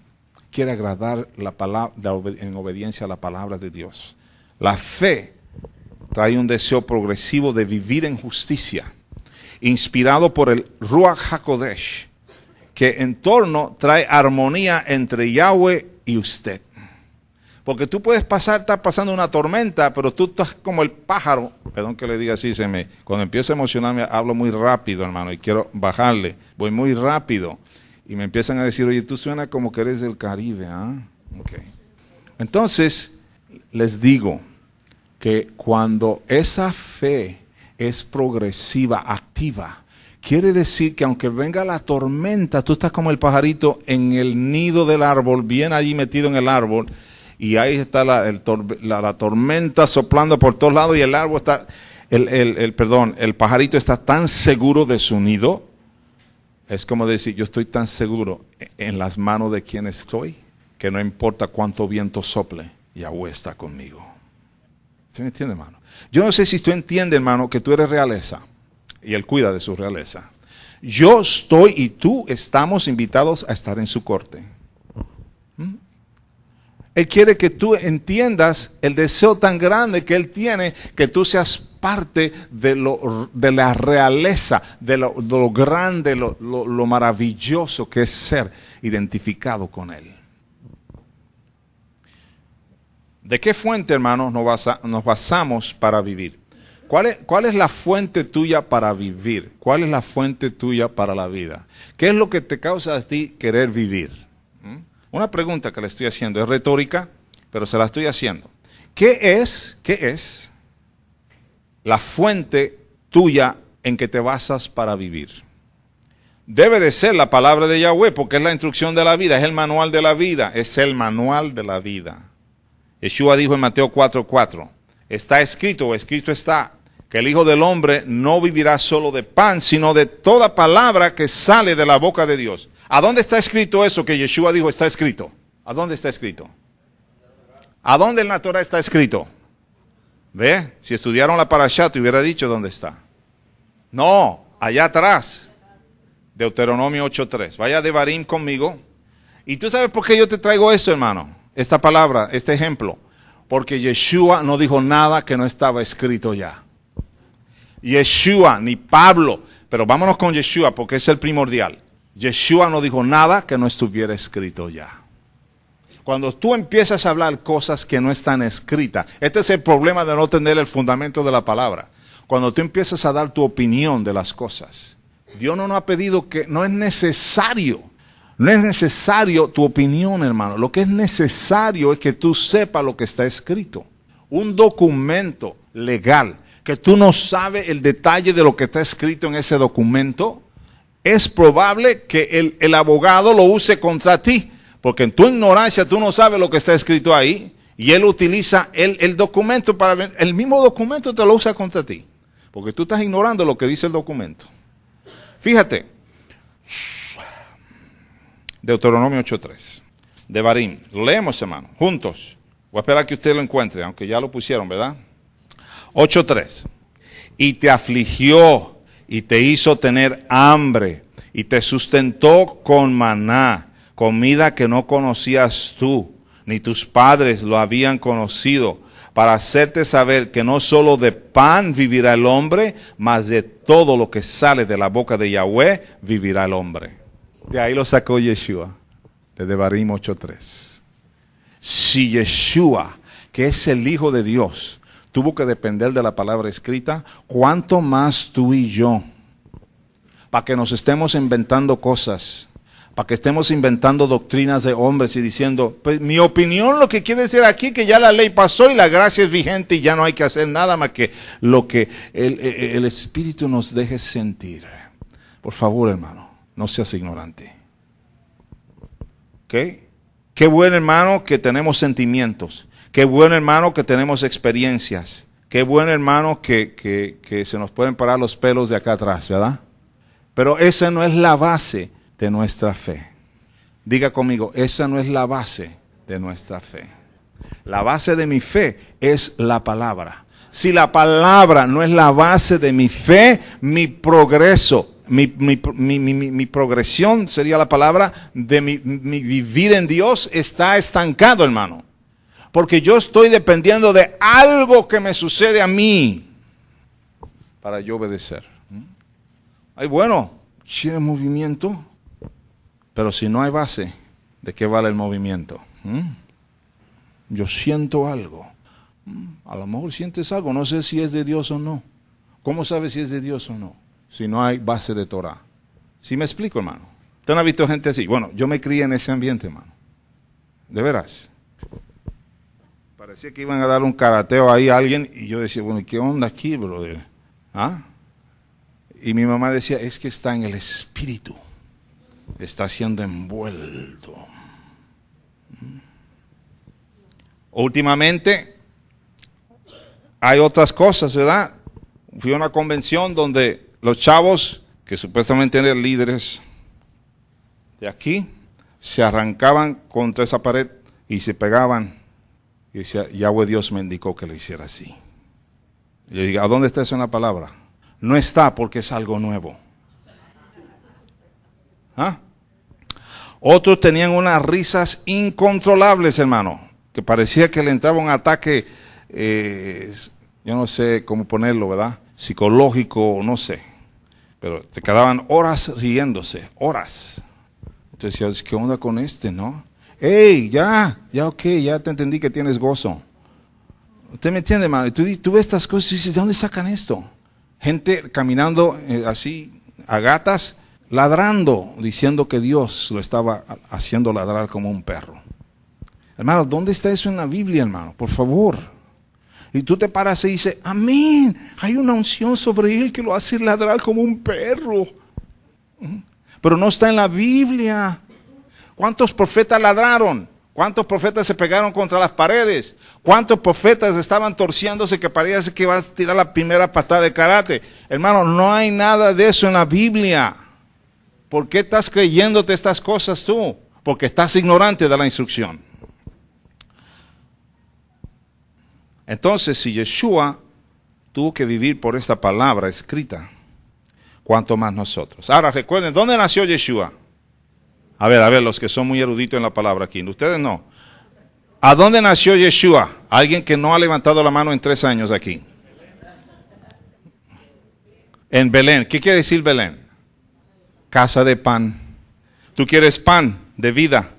quiere agradar la palabra, en obediencia a la palabra de Dios. La fe trae un deseo progresivo de vivir en justicia, inspirado por el Ruach HaKodesh, que en torno trae armonía entre Yahweh y usted. Porque tú puedes pasar, estar pasando una tormenta, pero tú estás como el pájaro. Perdón que le diga así, se me, cuando empiezo a emocionarme hablo muy rápido, hermano, y quiero bajarle. Voy muy rápido y me empiezan a decir, oye, tú suena como que eres del Caribe, ¿ah? Entonces, les digo que cuando esa fe es progresiva, activa, quiere decir que aunque venga la tormenta, tú estás como el pajarito en el nido del árbol, bien allí metido en el árbol, y ahí está la, tormenta soplando por todos lados y el árbol está, el, el, perdón, el pajarito está tan seguro de su nido es como decir, yo estoy tan seguro en las manos de quien estoy que no importa cuánto viento sople, Yahweh está conmigo. ¿Se me entiende, hermano? Yo no sé si tú entiendes, hermano, que tú eres realeza y Él cuida de su realeza. Yo estoy y tú estamos invitados a estar en su corte. ¿Mm? Él quiere que tú entiendas el deseo tan grande que Él tiene, que tú seas parte de, la realeza, de lo, grande, lo, maravilloso que es ser identificado con Él. ¿De qué fuente, hermanos, nos, basamos para vivir? ¿Cuál ¿Cuál es, la fuente tuya para vivir? ¿Cuál es la fuente tuya para la vida? ¿Qué es lo que te causa a ti querer vivir? Una pregunta que le estoy haciendo es retórica, pero se la estoy haciendo. ¿Qué es, qué es la fuente tuya en que te basas para vivir? Debe de ser la palabra de Yahweh, porque es la instrucción de la vida, es el manual de la vida, es el manual de la vida. Yeshua dijo en Mateo 4:4, está escrito, o escrito está, que el Hijo del Hombre no vivirá solo de pan, sino de toda palabra que sale de la boca de Dios. ¿A dónde está escrito eso que Yeshua dijo está escrito? ¿A dónde está escrito? ¿A dónde en la Torah está escrito? ¿Ve? Si estudiaron la parashat, te hubiera dicho dónde está. No, allá atrás. Deuteronomio 8.3. Vaya de Barim conmigo. Y tú sabes por qué yo te traigo esto, hermano. Esta palabra, este ejemplo. Porque Yeshua no dijo nada que no estaba escrito ya. Yeshua, ni Pablo. Pero vámonos con Yeshua porque es el primordial. Yeshua no dijo nada que no estuviera escrito ya. Cuando tú empiezas a hablar cosas que no están escritas, este es el problema de no tener el fundamento de la palabra. Cuando tú empiezas a dar tu opinión de las cosas, Dios no nos ha pedido que no es necesario. No es necesario tu opinión, hermano. Lo que es necesario es que tú sepas lo que está escrito. Un documento legal que tú no sabes el detalle de lo que está escrito en ese documento, es probable que el, abogado lo use contra ti, porque en tu ignorancia tú no sabes lo que está escrito ahí, y él utiliza el, documento para... El mismo documento te lo usa contra ti, porque tú estás ignorando lo que dice el documento. Fíjate, Deuteronomio 8.3, de Barín. Lo leemos, hermano, juntos. Voy a esperar que usted lo encuentre, aunque ya lo pusieron, ¿verdad? 8.3. Y te afligió y te hizo tener hambre y te sustentó con maná, comida que no conocías tú, ni tus padres lo habían conocido, para hacerte saber que no solo de pan vivirá el hombre, mas de todo lo que sale de la boca de Yahweh vivirá el hombre. De ahí lo sacó Yeshua, de Devarim 8.3. Si Yeshua, que es el Hijo de Dios, tuvo que depender de la palabra escrita, ¿cuánto más tú y yo? Para que nos estemos inventando cosas, para que estemos inventando doctrinas de hombres y diciendo, pues mi opinión lo que quiere decir aquí que ya la ley pasó y la gracia es vigente y ya no hay que hacer nada más que lo que el, e, e, el Espíritu nos deje sentir. Por favor, hermano, no seas ignorante. ¿Ok? Qué bueno, hermano, que tenemos sentimientos. Qué bueno, hermano, que tenemos experiencias. Qué bueno, hermano, que, que, se nos pueden parar los pelos de acá atrás, ¿verdad? Pero esa no es la base de nuestra fe. Diga conmigo, esa no es la base de nuestra fe. La base de mi fe es la palabra. Si la palabra no es la base de mi fe, mi progreso, mi, mi progresión sería la palabra de mi vivir en Dios está estancado, hermano porque yo estoy dependiendo de algo que me sucede a mí para yo obedecer. ¿Mm? Ay, bueno, hay movimiento, pero si no hay base, ¿de qué vale el movimiento? ¿Mm? Yo siento algo. ¿Mm? A lo mejor sientes algo, no sé si es de Dios o no. ¿Cómo sabes si es de Dios o no? Si no hay base de Torah. Si me explico, hermano. ¿Usted no ha visto gente así? Bueno, yo me crié en ese ambiente, hermano. De veras. Parecía que iban a dar un karateo ahí a alguien y yo decía, bueno, ¿qué onda aquí, brother? ¿Ah? Y mi mamá decía, es que está en el espíritu, está siendo envuelto. Mm. Últimamente hay otras cosas, ¿verdad? Fui a una convención donde los chavos, que supuestamente eran líderes de aquí, se arrancaban contra esa pared y se pegaban y decía, Yahweh Dios me indicó que lo hiciera así. Y yo digo, ¿a dónde está esa en palabra? No está porque es algo nuevo. ¿Ah? Otros tenían unas risas incontrolables, hermano, que parecía que le entraba un ataque, eh, yo no sé cómo ponerlo, ¿verdad? Psicológico, no sé. Pero te quedaban horas riéndose, horas. Entonces, ¿qué onda con este, no? hey, ya, ya ok, ya te entendí que tienes gozo. Usted me entiende, hermano. Tú, tú ves estas cosas y dices, ¿de dónde sacan esto? Gente caminando eh, así, a gatas, ladrando, diciendo que Dios lo estaba haciendo ladrar como un perro. Hermano, ¿dónde está eso en la Biblia, hermano? Por favor. Y tú te paras y dices, amén, hay una unción sobre él que lo hace ladrar como un perro. ¿Mm? Pero no está en la Biblia. ¿Cuántos profetas ladraron? ¿Cuántos profetas se pegaron contra las paredes? ¿Cuántos profetas estaban torciéndose que parece que iban a tirar la primera patada de karate? Hermano, no hay nada de eso en la Biblia. ¿Por qué estás creyéndote estas cosas tú? Porque estás ignorante de la instrucción. Entonces, si Yeshua tuvo que vivir por esta palabra escrita, ¿cuánto más nosotros. Ahora recuerden, ¿dónde nació Yeshua? A ver, a ver, los que son muy eruditos en la palabra aquí, ustedes no. ¿A dónde nació Yeshua? Alguien que no ha levantado la mano en tres años aquí. En Belén. ¿Qué quiere decir Belén? Casa de pan. Tú quieres pan de vida.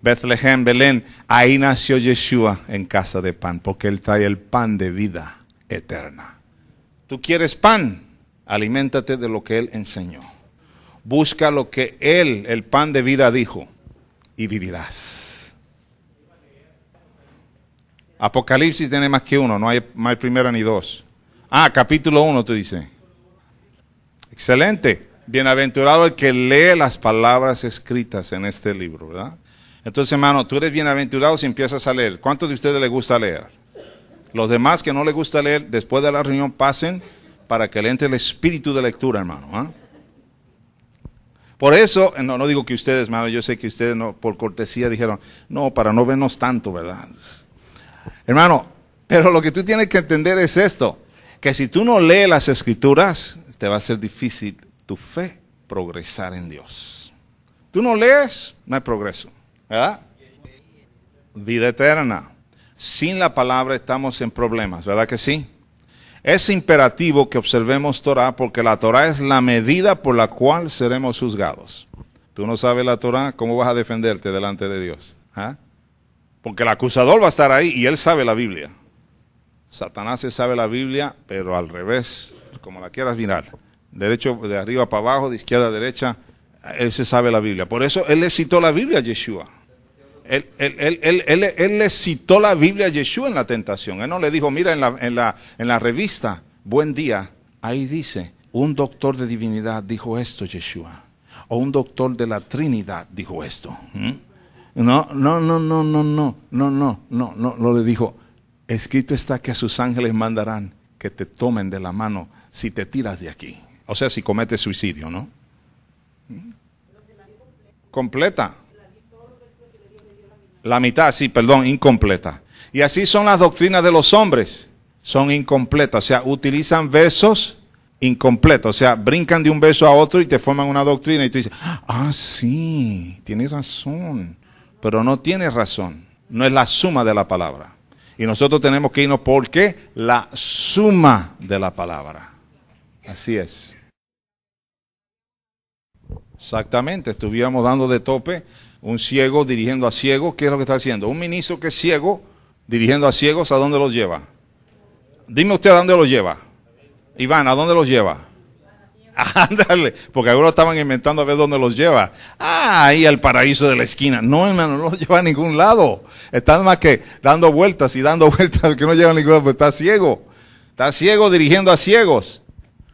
Bethlehem, Belén. Ahí nació Yeshua en casa de pan, porque Él trae el pan de vida eterna. Tú quieres pan, aliméntate de lo que Él enseñó busca lo que Él, el pan de vida, dijo, y vivirás. Apocalipsis tiene más que uno, no hay, más primera ni dos. Ah, capítulo uno, tú dices. Excelente. Bienaventurado el que lee las palabras escritas en este libro, ¿verdad? Entonces, hermano, tú eres bienaventurado si empiezas a leer. ¿Cuántos de ustedes les gusta leer? Los demás que no les gusta leer, después de la reunión pasen para que le entre el espíritu de lectura, hermano. ¿ah? Por eso, no, no digo que ustedes, hermano, yo sé que ustedes no, por cortesía dijeron, no, para no vernos tanto, ¿verdad? Hermano, pero lo que tú tienes que entender es esto, que si tú no lees las escrituras, te va a ser difícil tu fe progresar en Dios. Tú no lees, no hay progreso, ¿verdad? Vida eterna. Sin la palabra estamos en problemas, ¿verdad que sí? Es imperativo que observemos Torah porque la Torah es la medida por la cual seremos juzgados. Tú no sabes la Torah, ¿cómo vas a defenderte delante de Dios? ¿Ah? Porque el acusador va a estar ahí y él sabe la Biblia. Satanás se sabe la Biblia, pero al revés, como la quieras mirar. Derecho de arriba para abajo, de izquierda a derecha, él se sabe la Biblia. Por eso él le citó la Biblia a Yeshua. Él, le citó la Biblia a Yeshua en la tentación. Él no le dijo, mira en la, en la, revista, buen día, ahí dice, un doctor de divinidad dijo esto, Yeshua. O un doctor de la Trinidad dijo esto. ¿Mm? No, no, no, no, no, no, no, no, no, no, no le dijo. Escrito está que a sus ángeles mandarán que te tomen de la mano si te tiras de aquí. O sea, si cometes suicidio, ¿no? ¿Mm? Completa. La mitad, sí, perdón, incompleta. Y así son las doctrinas de los hombres. Son incompletas, o sea, utilizan versos incompletos, o sea, brincan de un verso a otro y te forman una doctrina y tú dices, ah, sí, tienes razón, pero no tienes razón. No es la suma de la palabra. Y nosotros tenemos que irnos porque la suma de la palabra. Así es. Exactamente, estuviéramos dando de tope un ciego dirigiendo a ciegos, ¿qué es lo que está haciendo? Un ministro que es ciego dirigiendo a ciegos, ¿a dónde los lleva? Dime usted a dónde los lleva. Iván, ¿a dónde los lleva? Ándale, porque algunos estaban inventando a ver dónde los lleva. Ah, ahí al paraíso de la esquina. No, hermano, no los lleva a ningún lado. Están más que dando vueltas y dando vueltas, que no lleva a ningún lado, pues está ciego. Está ciego dirigiendo a ciegos.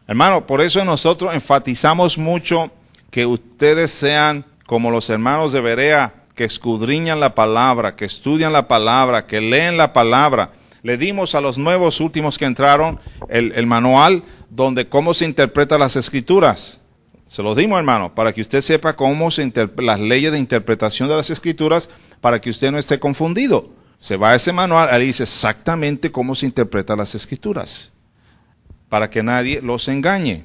Hermano, por eso nosotros enfatizamos mucho que ustedes sean como los hermanos de Berea que escudriñan la palabra, que estudian la palabra, que leen la palabra. Le dimos a los nuevos últimos que entraron el, manual donde cómo se interpreta las escrituras. Se los dimos, hermano, para que usted sepa cómo se las leyes de interpretación de las escrituras, para que usted no esté confundido. Se va a ese manual, ahí dice exactamente cómo se interpretan las escrituras, para que nadie los engañe.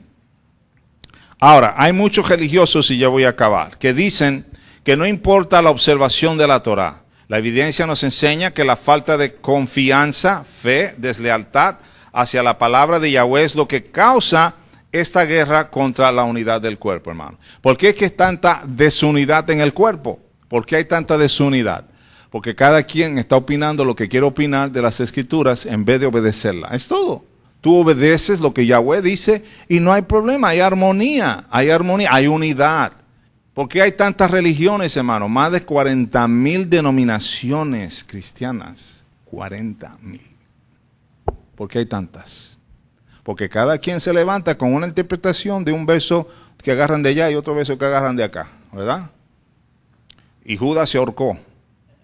Ahora, hay muchos religiosos, y ya voy a acabar, que dicen que no importa la observación de la Torah. La evidencia nos enseña que la falta de confianza, fe, deslealtad hacia la palabra de Yahweh es lo que causa esta guerra contra la unidad del cuerpo, hermano. ¿Por qué es que es tanta desunidad en el cuerpo? ¿Por qué hay tanta desunidad? Porque cada quien está opinando lo que quiere opinar de las escrituras en vez de obedecerla. Es todo. Tú obedeces lo que Yahweh dice y no hay problema, hay armonía, hay armonía, hay unidad. ¿Por qué hay tantas religiones, hermano? Más de 40 mil denominaciones cristianas. 40 mil. ¿Por qué hay tantas? Porque cada quien se levanta con una interpretación de un verso que agarran de allá y otro verso que agarran de acá, ¿verdad? Y Judas se ahorcó,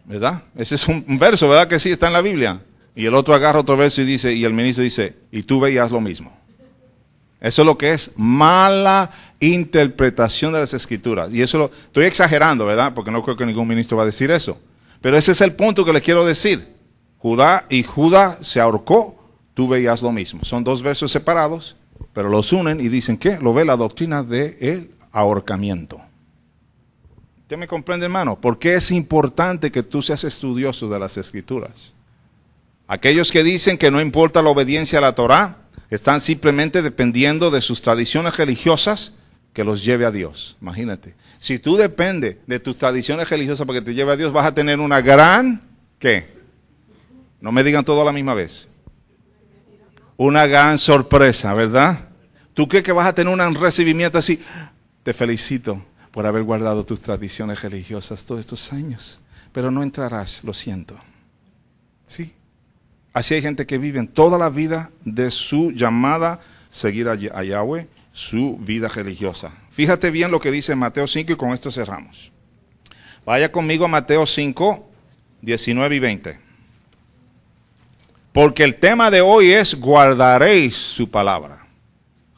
¿verdad? Ese es un verso, ¿verdad? Que sí está en la Biblia. Y el otro agarra otro verso y dice, y el ministro dice, y tú veías lo mismo. Eso es lo que es mala interpretación de las escrituras. Y eso lo estoy exagerando, ¿verdad? Porque no creo que ningún ministro va a decir eso. Pero ese es el punto que le quiero decir. Judá y Judá se ahorcó, tú veías lo mismo. Son dos versos separados, pero los unen y dicen que lo ve la doctrina del el ahorcamiento. ¿Usted me comprende, hermano? ¿Por qué es importante que tú seas estudioso de las escrituras? Aquellos que dicen que no importa la obediencia a la Torá, están simplemente dependiendo de sus tradiciones religiosas que los lleve a Dios. Imagínate. Si tú dependes de tus tradiciones religiosas para que te lleve a Dios, vas a tener una gran, ¿qué? No me digan todo a la misma vez. Una gran sorpresa, ¿verdad? ¿Tú crees que vas a tener un recibimiento así? Te felicito por haber guardado tus tradiciones religiosas todos estos años, pero no entrarás, lo siento. ¿Sí? Así hay gente que vive toda la vida de su llamada seguir a, a Yahweh, su vida religiosa. Fíjate bien lo que dice Mateo 5 y con esto cerramos. Vaya conmigo a Mateo 5, 19 y 20. Porque el tema de hoy es guardaréis su palabra.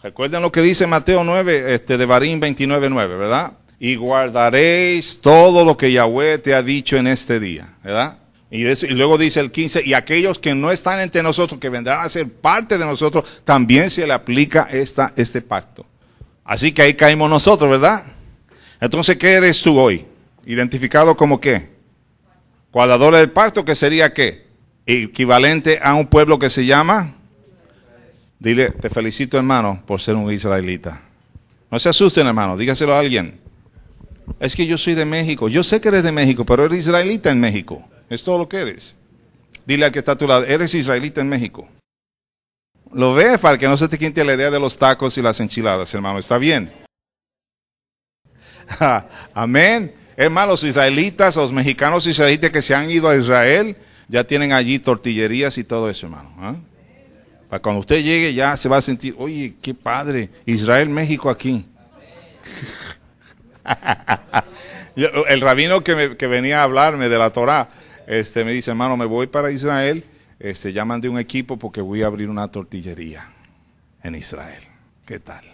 Recuerden lo que dice Mateo 9, este, de Barín 29, 9, ¿verdad? Y guardaréis todo lo que Yahweh te ha dicho en este día, ¿verdad? Y, luego dice el 15, y aquellos que no están entre nosotros, que vendrán a ser parte de nosotros, también se le aplica esta, este pacto. Así que ahí caímos nosotros, ¿verdad? Entonces, ¿qué eres tú hoy? Identificado como qué? Cuadrador del pacto, que sería qué? Equivalente a un pueblo que se llama. Dile, te felicito hermano por ser un israelita. No se asusten hermano, dígaselo a alguien. Es que yo soy de México. Yo sé que eres de México, pero eres israelita en México. Es todo lo que eres. Dile al que está a tu lado, eres israelita en México. Lo ves para que no se te quinte la idea de los tacos y las enchiladas, hermano. Está bien. amén. Es los israelitas, los mexicanos israelitas que se han ido a Israel, ya tienen allí tortillerías y todo eso, hermano. ¿ah? Para cuando usted llegue ya se va a sentir, oye, qué padre, Israel, México aquí. El rabino que, que venía a hablarme de la Torah, este, me dice, hermano, me voy para Israel, este, ya mandé un equipo porque voy a abrir una tortillería en Israel. ¿Qué tal?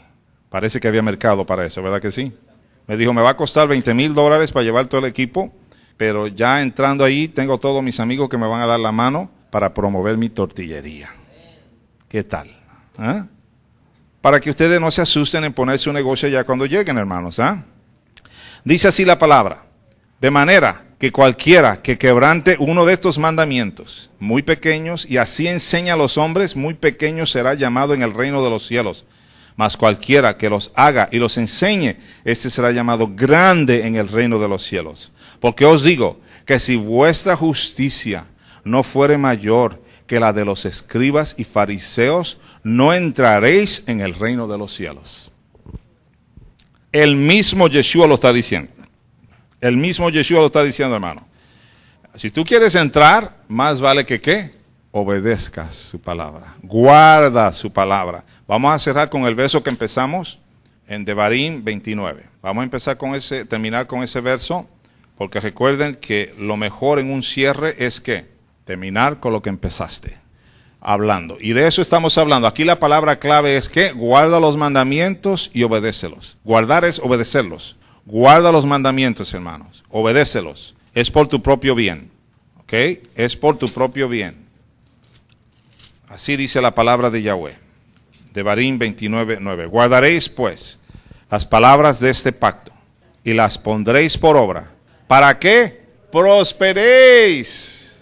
Parece que había mercado para eso, ¿verdad que sí? Me dijo, me va a costar 20 mil dólares para llevar todo el equipo, pero ya entrando ahí tengo todos mis amigos que me van a dar la mano para promover mi tortillería. ¿Qué tal? ¿Ah? Para que ustedes no se asusten en poner su negocio ya cuando lleguen, hermanos. ¿ah? Dice así la palabra. De manera que cualquiera que quebrante uno de estos mandamientos, muy pequeños, y así enseña a los hombres, muy pequeño será llamado en el reino de los cielos. Mas cualquiera que los haga y los enseñe, este será llamado grande en el reino de los cielos. Porque os digo que si vuestra justicia no fuere mayor que la de los escribas y fariseos, no entraréis en el reino de los cielos. El mismo Yeshua lo está diciendo. El mismo Yeshua lo está diciendo, hermano. Si tú quieres entrar, más vale que qué? Obedezcas su palabra. Guarda su palabra. Vamos a cerrar con el verso que empezamos en Devarim 29. Vamos a empezar con ese, terminar con ese verso, porque recuerden que lo mejor en un cierre es que terminar con lo que empezaste hablando. Y de eso estamos hablando. Aquí la palabra clave es que guarda los mandamientos y obedécelos. Guardar es obedecerlos. Guarda los mandamientos, hermanos. Obedécelos. Es por tu propio bien. ¿Ok? Es por tu propio bien. Así dice la palabra de Yahweh. De Barín 29, Guardaréis, pues, las palabras de este pacto y las pondréis por obra. ¿Para qué? Prosperéis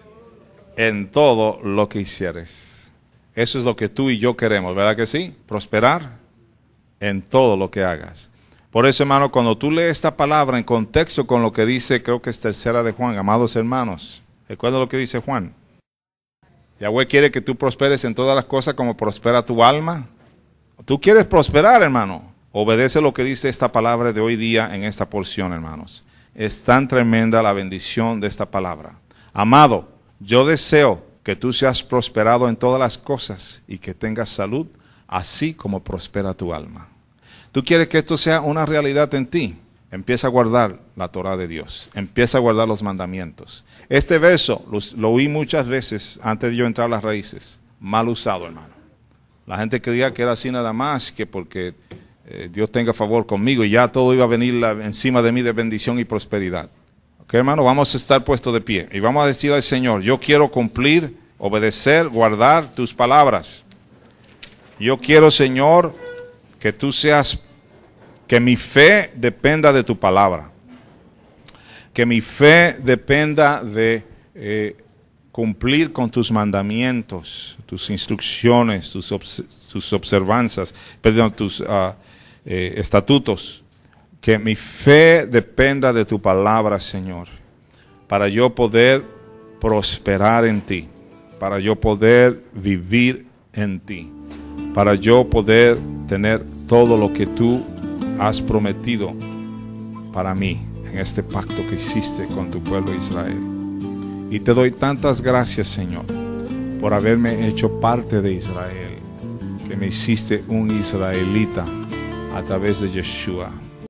en todo lo que hicieres. Eso es lo que tú y yo queremos, ¿verdad que sí? Prosperar en todo lo que hagas. Por eso, hermano, cuando tú lees esta palabra en contexto con lo que dice, creo que es tercera de Juan, amados hermanos, recuerda lo que dice Juan. Yahweh quiere que tú prosperes en todas las cosas como prospera tu alma. Tú quieres prosperar, hermano. Obedece lo que dice esta palabra de hoy día en esta porción, hermanos. Es tan tremenda la bendición de esta palabra. Amado, yo deseo que tú seas prosperado en todas las cosas y que tengas salud, así como prospera tu alma. Tú quieres que esto sea una realidad en ti. Empieza a guardar la Torah de Dios. Empieza a guardar los mandamientos. Este verso lo, oí muchas veces antes de yo entrar a las raíces. Mal usado, hermano. La gente creía que era así nada más que porque eh, Dios tenga favor conmigo y ya todo iba a venir encima de mí de bendición y prosperidad. Ok, hermano, vamos a estar puestos de pie y vamos a decir al Señor, yo quiero cumplir, obedecer, guardar tus palabras. Yo quiero, Señor, que tú seas, que mi fe dependa de tu palabra, que mi fe dependa de eh, cumplir con tus mandamientos, tus instrucciones, tus, tus observanzas, perdón, tus ah, eh, estatutos. Que mi fe dependa de tu palabra, Señor, para yo poder prosperar en ti, para yo poder vivir en ti, para yo poder tener todo lo que tú has prometido para mí en este pacto que hiciste con tu pueblo Israel. Y te doy tantas gracias, Señor, por haberme hecho parte de Israel, que me hiciste un israelita a través de Yeshua.